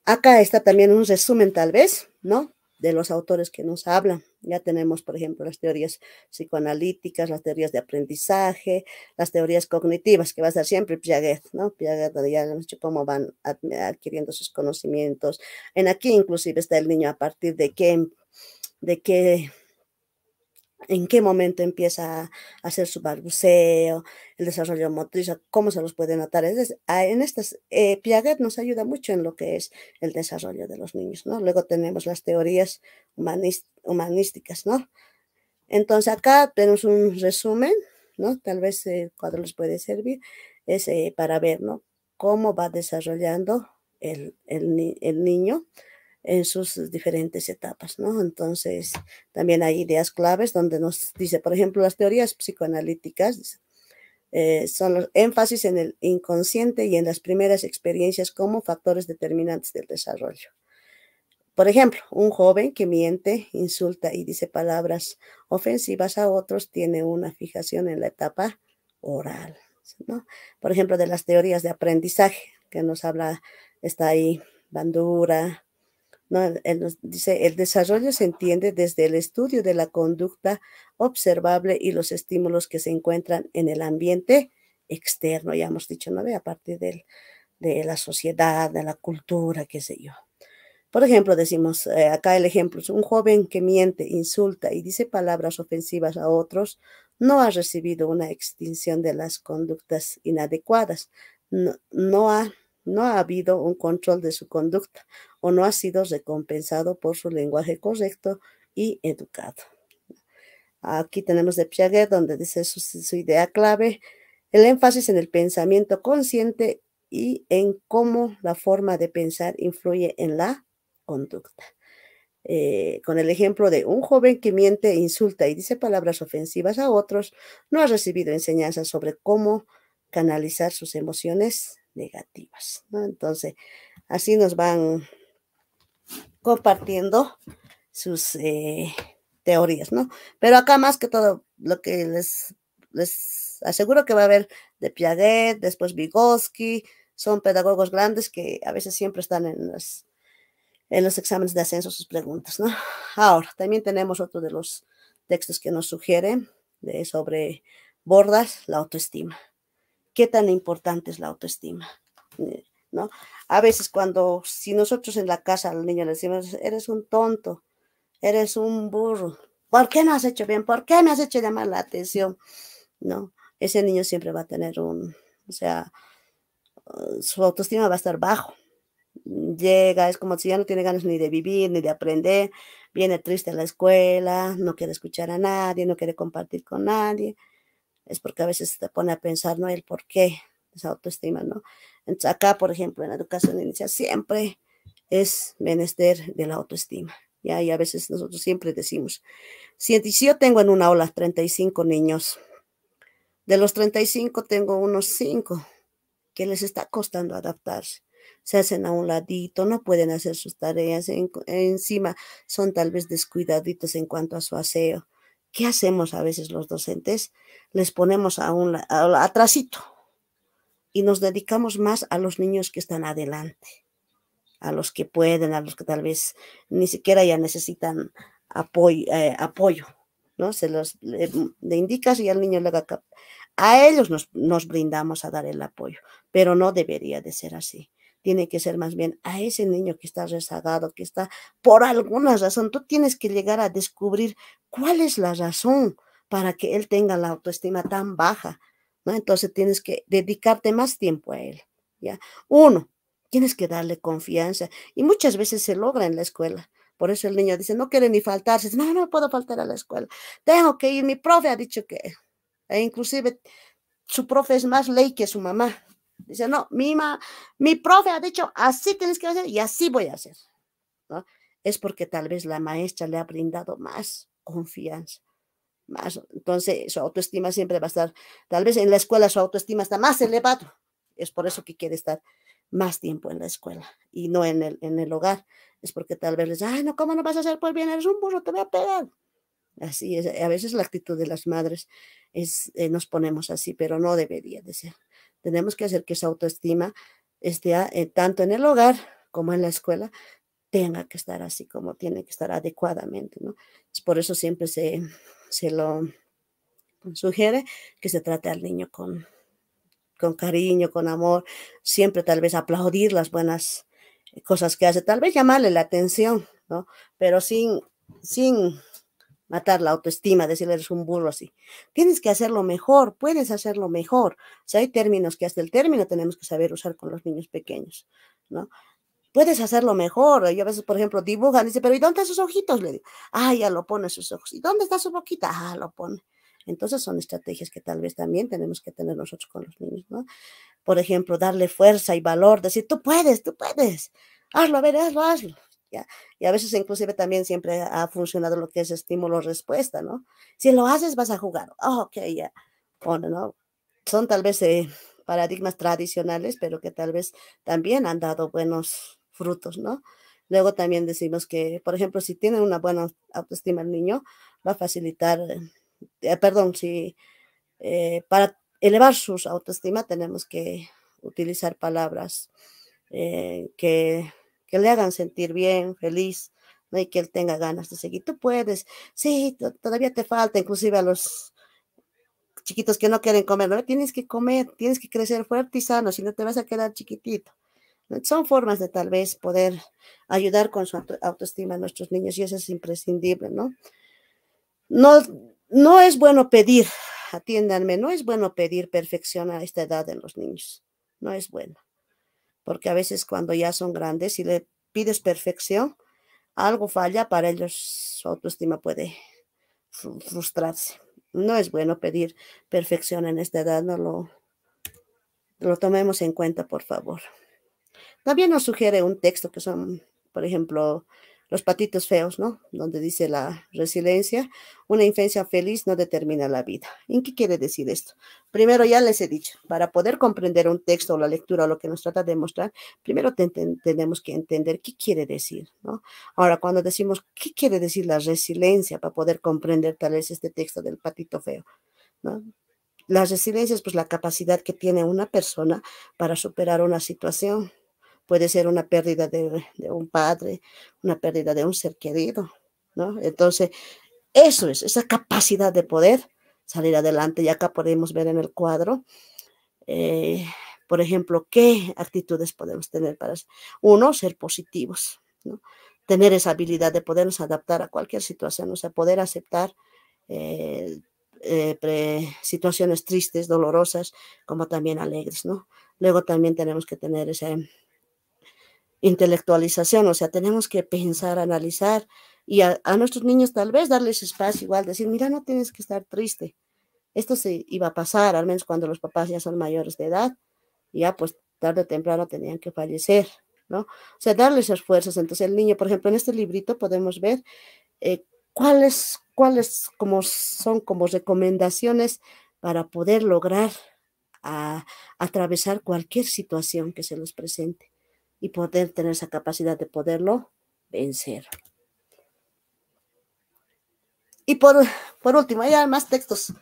Acá está también un resumen, tal vez, ¿no? De los autores que nos hablan. Ya tenemos, por ejemplo, las teorías psicoanalíticas, las teorías de aprendizaje, las teorías cognitivas, que va a ser siempre Piaget, ¿no? Piaget, ya cómo van adquiriendo sus conocimientos. En aquí, inclusive, está el niño a partir de qué, de qué en qué momento empieza a hacer su balbuceo, el desarrollo motriz, cómo se los puede notar. Ah, en estas, eh, Piaget nos ayuda mucho en lo que es el desarrollo de los niños, ¿no? Luego tenemos las teorías humanísticas, ¿no? Entonces, acá tenemos un resumen, ¿no? Tal vez el cuadro les puede servir, es eh, para ver, ¿no? Cómo va desarrollando el niño en sus diferentes etapas, ¿no? Entonces, también hay ideas claves donde nos dice, por ejemplo, las teorías psicoanalíticas eh, son los énfasis en el inconsciente y en las primeras experiencias como factores determinantes del desarrollo. Por ejemplo, un joven que miente, insulta y dice palabras ofensivas a otros tiene una fijación en la etapa oral. ¿no? Por ejemplo, de las teorías de aprendizaje que nos habla, está ahí Bandura, nos dice, el desarrollo se entiende desde el estudio de la conducta observable y los estímulos que se encuentran en el ambiente externo, ya hemos dicho, ¿no? A del, de la sociedad, de la cultura, qué sé yo. Por ejemplo, decimos, eh, acá el ejemplo es un joven que miente, insulta y dice palabras ofensivas a otros, no ha recibido una extinción de las conductas inadecuadas, no ha no ha habido un control de su conducta o no ha sido recompensado por su lenguaje correcto y educado. Aquí tenemos de Piaget, donde dice su, idea clave, el énfasis en el pensamiento consciente y en cómo la forma de pensar influye en la conducta. Eh, con el ejemplo de un joven que miente, insulta y dice palabras ofensivas a otros, no ha recibido enseñanzas sobre cómo canalizar sus emociones negativas. ¿no? Entonces, así nos van compartiendo sus eh, teorías, ¿no? Pero acá más que todo lo que les, les aseguro que va a haber de Piaget, después Vygotsky, son pedagogos grandes que a veces siempre están en en los exámenes de ascenso sus preguntas, ¿no? Ahora, también tenemos otro de los textos que nos sugiere sobre Bordas, la autoestima qué tan importante es la autoestima. Eh, ¿No? A veces cuando, si nosotros en la casa al niño le decimos, eres un tonto, eres un burro, ¿por qué no has hecho bien? ¿Por qué me has hecho llamar la atención? ¿No? Ese niño siempre va a tener un, o sea, eh, su autoestima va a estar bajo. Llega, es como si ya no tiene ganas ni de vivir, ni de aprender, viene triste a la escuela, no quiere escuchar a nadie, no quiere compartir con nadie es porque a veces te pone a pensar, ¿no? El por qué, esa autoestima, ¿no? Entonces acá, por ejemplo, en la educación inicial siempre es menester de la autoestima. ¿ya? Y a veces nosotros siempre decimos, si yo tengo en una aula 35 niños, de los 35 tengo unos 5 que les está costando adaptarse. Se hacen a un ladito, no pueden hacer sus tareas, encima son tal vez descuidaditos en cuanto a su aseo. ¿Qué hacemos a veces los docentes? Les ponemos a un atrasito y nos dedicamos más a los niños que están adelante, a los que pueden, a los que tal vez ni siquiera ya necesitan eh, apoyo, ¿no? Se los le, indicas y al niño le da. a ellos nos, nos, brindamos a dar el apoyo, pero no debería de ser así tiene que ser más bien a ese niño que está rezagado, que está por alguna razón. Tú tienes que llegar a descubrir cuál es la razón para que él tenga la autoestima tan baja, ¿no? Entonces tienes que dedicarte más tiempo a él, ¿ya? Uno, tienes que darle confianza y muchas veces se logra en la escuela. Por eso el niño dice, no quiere ni faltarse, no, no puedo faltar a la escuela, tengo que ir, mi profe ha dicho que, e inclusive su profe es más ley que su mamá, Dice, no, mi, mi profe ha dicho, así tienes que hacer y así voy a hacer. ¿no? Es porque tal vez la maestra le ha brindado más confianza. Más, entonces, su autoestima siempre va a estar, tal vez en la escuela su autoestima está más elevado. Es por eso que quiere estar más tiempo en la escuela y no en el, en el hogar. Es porque tal vez les, ay, no, ¿cómo no vas a hacer? Pues bien, eres un burro, te voy a pegar. Así es, a veces la actitud de las madres es, eh, nos ponemos así, pero no debería de ser. Tenemos que hacer que esa autoestima esté eh, tanto en el hogar como en la escuela, tenga que estar así como tiene que estar adecuadamente, ¿no? por eso siempre se, se lo sugiere que se trate al niño con, con cariño, con amor, siempre tal vez aplaudir las buenas eh, cosas que hace, tal vez llamarle la atención, ¿no? Pero sin, sin matar la autoestima, decirle eres un burro así. Tienes que hacerlo mejor, puedes hacerlo mejor. O sea, hay términos que hasta el término tenemos que saber usar con los niños pequeños, ¿no? Puedes hacerlo mejor. Yo a veces, por ejemplo, dibujan, dice, pero ¿y dónde están sus ojitos? Le digo, ah, ya lo pone sus ojos. ¿Y dónde está su boquita? Ah, lo pone. Entonces son estrategias que tal vez también tenemos que tener nosotros con los niños, ¿no? Por ejemplo, darle fuerza y valor, decir, tú puedes, tú puedes, hazlo, a ver, hazlo, hazlo. Y a veces inclusive también siempre ha funcionado lo que es estímulo-respuesta, ¿no? Si lo haces vas a jugar, oh, ok, ya. Bueno, ¿no? Son tal vez eh, paradigmas tradicionales, pero que tal vez también han dado buenos frutos, ¿no? Luego también decimos que, por ejemplo, si tiene una buena autoestima el niño, va a facilitar, eh, perdón, si eh, para elevar su autoestima tenemos que utilizar palabras que que le hagan sentir bien, feliz, y que él tenga ganas de seguir. Tú puedes, sí, todavía te falta, inclusive a los chiquitos que no quieren comer, ¿no? tienes que comer, tienes que crecer fuerte y sano, si no te vas a quedar chiquitito. Son formas de tal vez poder ayudar con su autoestima a nuestros niños y eso es imprescindible, ¿no? No, no es bueno pedir, atiéndanme, no es bueno pedir perfección a esta edad en los niños, no es bueno porque a veces cuando ya son grandes y le pides perfección, algo falla, para ellos su autoestima puede frustrarse. No es bueno pedir perfección en esta edad, no lo, lo tomemos en cuenta, por favor. También nos sugiere un texto que son, por ejemplo, los patitos feos, ¿no? Donde dice la resiliencia, una infancia feliz no determina la vida. ¿En qué quiere decir esto? Primero, ya les he dicho, para poder comprender un texto o la lectura lo que nos trata de mostrar, primero tenemos que entender qué quiere decir, ¿no? Ahora, cuando decimos qué quiere decir la resiliencia para poder comprender tal vez este texto del patito feo, ¿no? La resiliencia es pues la capacidad que tiene una persona para superar una situación, puede ser una pérdida de, un padre, una pérdida de un ser querido, ¿no? Entonces, eso es, esa capacidad de poder salir adelante. Y acá podemos ver en el cuadro, eh, por ejemplo, qué actitudes podemos tener para, uno, ser positivos, ¿no? tener esa habilidad de podernos adaptar a cualquier situación, o sea, poder aceptar eh, eh, situaciones tristes, dolorosas, como también alegres, ¿no? Luego también tenemos que tener ese intelectualización, o sea, tenemos que pensar, analizar y a, nuestros niños tal vez darles espacio igual, decir, mira, no tienes que estar triste. Esto se iba a pasar, al menos cuando los papás ya son mayores de edad, ya pues tarde o temprano tenían que fallecer, ¿no? O sea, darles esfuerzos. Entonces el niño, por ejemplo, en este librito podemos ver eh, cuáles, cuáles como son como recomendaciones para poder lograr a, ah, atravesar cualquier situación que se les presente y poder tener esa capacidad de poderlo vencer. Y por, último, hay más textos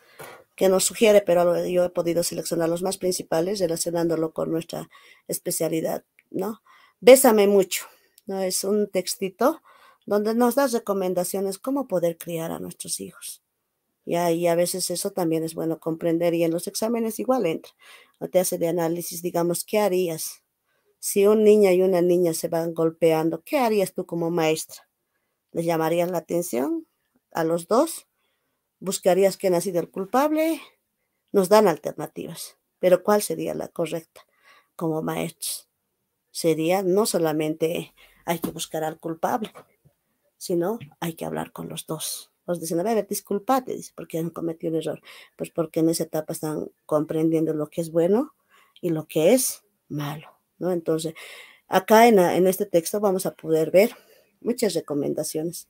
que nos sugiere, pero yo he podido seleccionar los más principales relacionándolo con nuestra especialidad, ¿no? Bésame mucho, ¿no? Es un textito donde nos das recomendaciones cómo poder criar a nuestros hijos. Y ahí a veces eso también es bueno comprender y en los exámenes igual entra. O te hace de análisis, digamos, ¿qué harías? Si un niño y una niña se van golpeando, ¿qué harías tú como maestra? ¿Les llamarías la atención a los dos? ¿Buscarías que ha sido el culpable? Nos dan alternativas, pero ¿cuál sería la correcta como maestros? Sería no solamente hay que buscar al culpable, sino hay que hablar con los dos. Los dicen, a ver, disculpate, dice porque han cometido un error. Pues porque en esa etapa están comprendiendo lo que es bueno y lo que es malo. Entonces, acá en, este texto vamos a poder ver muchas recomendaciones,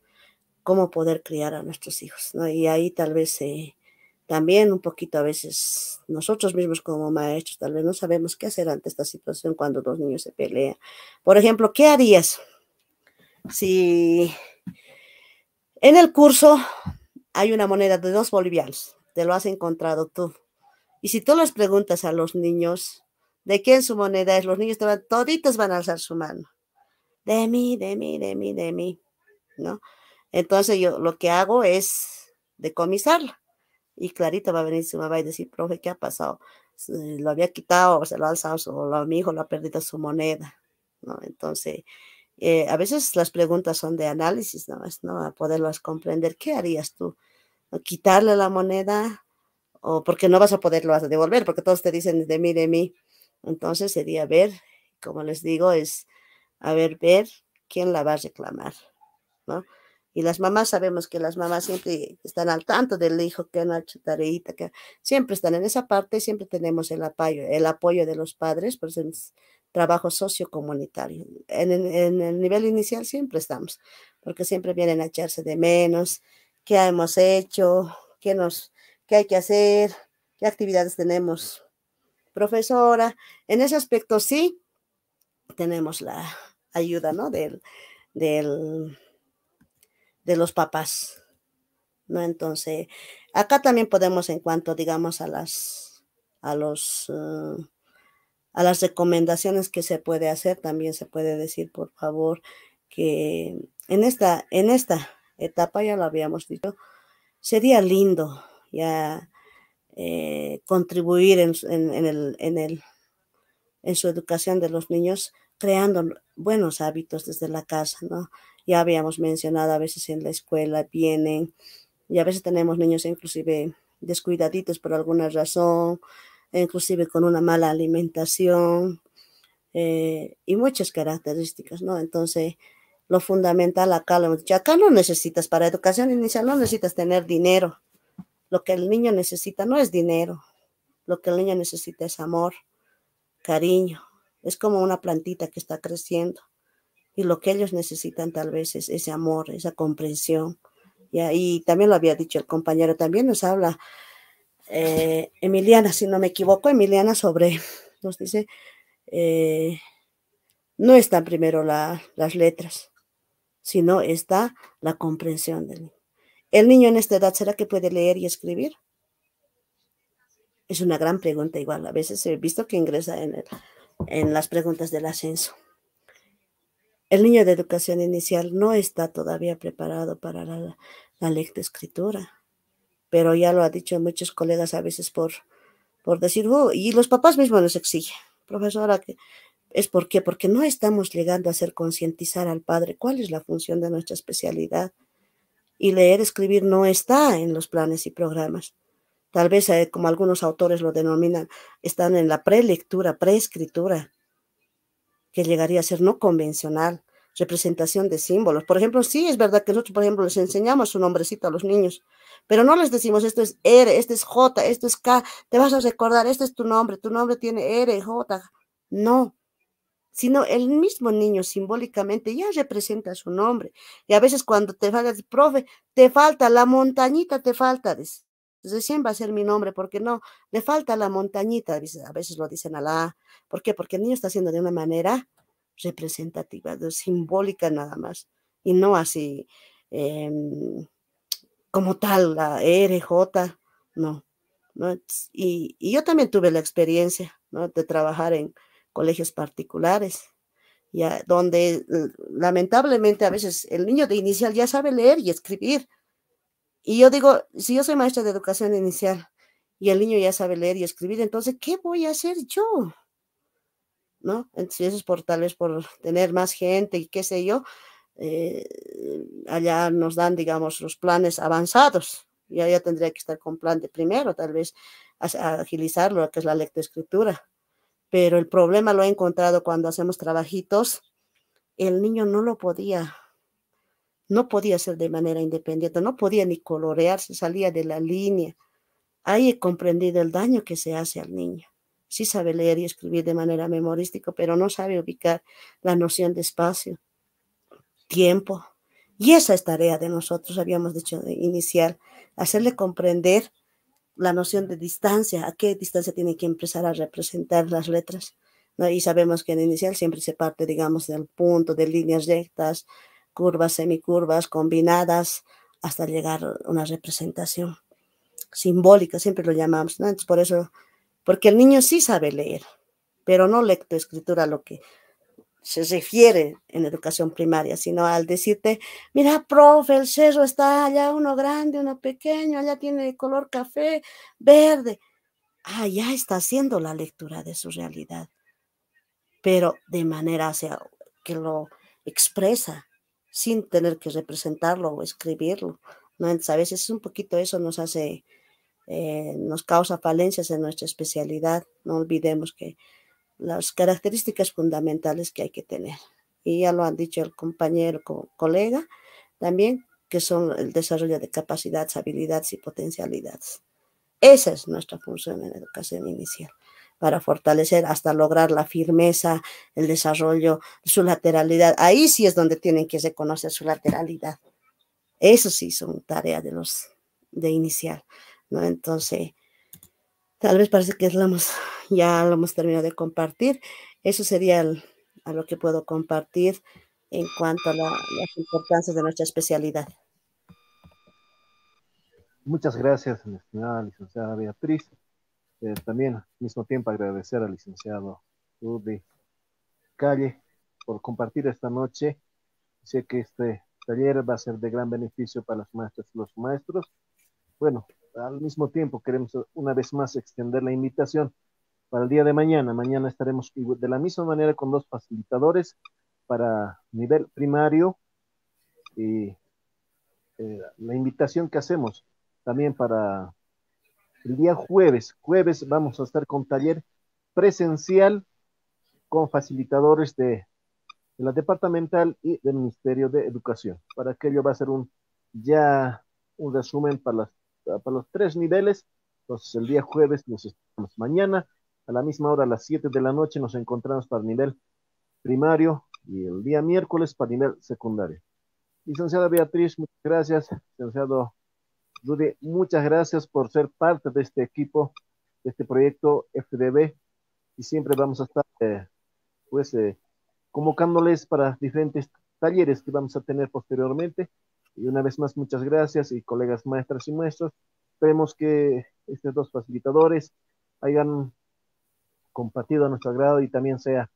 cómo poder criar a nuestros hijos, Y ahí tal vez eh, también un poquito a veces nosotros mismos como maestros tal vez no sabemos qué hacer ante esta situación cuando dos niños se pelean. Por ejemplo, ¿qué harías si en el curso hay una moneda de dos bolivianos, te lo has encontrado tú? Y si tú les preguntas a los niños, ¿De quién su moneda es? Los niños te van, toditos van a alzar su mano. De mí, de mí, de mí, de mí, ¿no? Entonces yo lo que hago es decomisarla. Y Clarita va a venir su mamá y decir, profe, ¿qué ha pasado? Lo había quitado, o se lo ha alzado, o mi hijo lo ha perdido su moneda, ¿no? Entonces, eh, a veces las preguntas son de análisis, ¿no? Es, ¿no? A poderlas comprender, ¿qué harías tú? ¿Quitarle la moneda? ¿O porque no vas a poderlo devolver? Porque todos te dicen, de mí, de mí entonces sería ver, como les digo, es a ver, ver quién la va a reclamar, ¿no? Y las mamás sabemos que las mamás siempre están al tanto del hijo que han hecho tareita, que siempre están en esa parte, siempre tenemos el apoyo, el apoyo de los padres, por pues, eso trabajo socio comunitario. en, en el nivel inicial siempre estamos, porque siempre vienen a echarse de menos, qué hemos hecho, qué, nos, qué hay que hacer, qué actividades tenemos profesora. En ese aspecto sí tenemos la ayuda, ¿no? Del, del, de los papás, ¿no? Entonces, acá también podemos en cuanto, digamos, a las, a los... Eh, a las recomendaciones que se puede hacer, también se puede decir, por favor, que en esta, en esta etapa, ya lo habíamos dicho, sería lindo ya eh, contribuir en, el, en, el, en su educación de los niños creando buenos hábitos desde la casa, ¿no? Ya habíamos mencionado, a veces en la escuela vienen y a veces tenemos niños inclusive descuidaditos por alguna razón, inclusive con una mala alimentación eh, y muchas características, ¿no? Entonces, lo fundamental acá, lo hemos dicho, acá no necesitas para educación inicial, no necesitas tener dinero, lo que el niño necesita no es dinero, lo que el niño necesita es amor, cariño. Es como una plantita que está creciendo y lo que ellos necesitan tal vez es ese amor, esa comprensión. Y ahí también lo había dicho el compañero, también nos habla eh, Emiliana, si no me equivoco, Emiliana sobre, nos dice, eh, no están primero las letras, sino está la comprensión del niño. ¿El niño en esta edad será que puede leer y escribir? Es una gran pregunta igual. A veces he visto que ingresa en, las preguntas del ascenso. El niño de educación inicial no está todavía preparado para la, la escritura. pero ya lo han dicho muchos colegas a veces por, por decir, oh, y los papás mismos nos exigen, profesora, es por qué? porque no estamos llegando a hacer concientizar al padre cuál es la función de nuestra especialidad y leer, escribir no está en los planes y programas. Tal vez, eh, como algunos autores lo denominan, están en la prelectura, preescritura, que llegaría a ser no convencional, representación de símbolos. Por ejemplo, sí es verdad que nosotros, por ejemplo, les enseñamos su nombrecito a los niños, pero no les decimos esto es R, esto es J, esto es K, te vas a recordar, este es tu nombre, tu nombre tiene R, J. No, sino el mismo niño simbólicamente ya representa su nombre. Y a veces cuando te falta, profe, te falta la montañita, te falta, dice, recién va a ser mi nombre, porque no, le falta la montañita, a veces lo dicen a la ¿Por qué? Porque el niño está haciendo de una manera representativa, simbólica nada más, y no así em, como tal, la R, J, no. Y, yo también tuve la experiencia ¿no? de trabajar en, colegios particulares, ya, donde eh, lamentablemente a veces el niño de inicial ya sabe leer y escribir. Y yo digo, si yo soy maestra de educación inicial y el niño ya sabe leer y escribir, entonces, ¿qué voy a hacer yo? ¿No? Entonces, eso por tal vez por tener más gente y qué sé yo. Eh, allá nos dan, digamos, los planes avanzados. y ya tendría que estar con plan de primero, tal vez a, agilizarlo, que es la lectoescritura pero el problema lo he encontrado cuando hacemos trabajitos. El niño no lo podía, no podía ser de manera independiente, no podía ni colorearse, salía de la línea. Ahí he comprendido el daño que se hace al niño. Sí sabe leer y escribir de manera memorística, pero no sabe ubicar la noción de espacio, tiempo. Y esa es tarea de nosotros, habíamos dicho, de iniciar, hacerle comprender la noción de distancia, a qué distancia tiene que empezar a representar las letras. ¿no? Y sabemos que en inicial siempre se parte, digamos, del punto, de líneas rectas, curvas, semicurvas, combinadas, hasta llegar a una representación simbólica, siempre lo llamamos. ¿no? por eso, porque el niño sí sabe leer, pero no lectoescritura, lo que se refiere en educación primaria, sino al decirte, mira, profe, el cerro está allá uno grande, uno pequeño, allá tiene color café, verde. Allá ah, está haciendo la lectura de su realidad, pero de manera hacia que lo expresa, sin tener que representarlo o escribirlo. ¿no? a veces un poquito eso nos hace, eh, nos causa falencias en nuestra especialidad. No olvidemos que las características fundamentales que hay que tener. Y ya lo han dicho el compañero, colega, también que son el desarrollo de capacidades, habilidades y potencialidades. Esa es nuestra función en educación inicial, para fortalecer hasta lograr la firmeza, el desarrollo, su lateralidad. Ahí sí es donde tienen que reconocer su lateralidad. Eso sí son tareas de los de inicial, ¿no? Entonces, Tal vez parece que ya lo hemos terminado de compartir. Eso sería a lo que puedo compartir en cuanto a las importancias de nuestra especialidad. Muchas gracias, estimada licenciada Beatriz. Eh, también, al mismo tiempo, agradecer al licenciado Rudy Calle por compartir esta noche. Sé que este taller va a ser de gran beneficio para los maestros y los maestros. Bueno, al mismo tiempo queremos una vez más extender la invitación para el día de mañana. Mañana estaremos de la misma manera con dos facilitadores para nivel primario y eh, la invitación que hacemos también para el día jueves. Jueves vamos a estar con taller presencial con facilitadores de, la departamental y del Ministerio de Educación. Para aquello va a ser un ya un resumen para las para los tres niveles. Entonces, el día jueves nos estamos mañana. A la misma hora, a las 7 de la noche, nos encontramos para el nivel primario y el día miércoles para nivel secundario. Licenciada Beatriz, muchas gracias. Licenciado Rudy, muchas gracias por ser parte de este equipo, de este proyecto FDB. Y siempre vamos a estar, eh, pues, eh, convocándoles para diferentes talleres que vamos a tener posteriormente. Y una vez más, muchas gracias y colegas maestras y maestros. Esperemos que estos dos facilitadores hayan compartido a nuestro agrado y también sea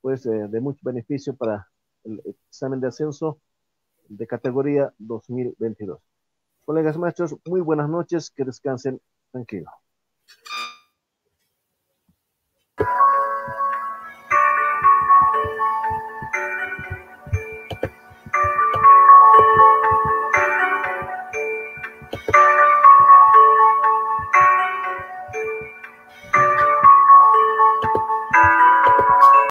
pues eh, de mucho beneficio para el examen de ascenso de categoría 2022. Colegas maestros, muy buenas noches, que descansen tranquilo.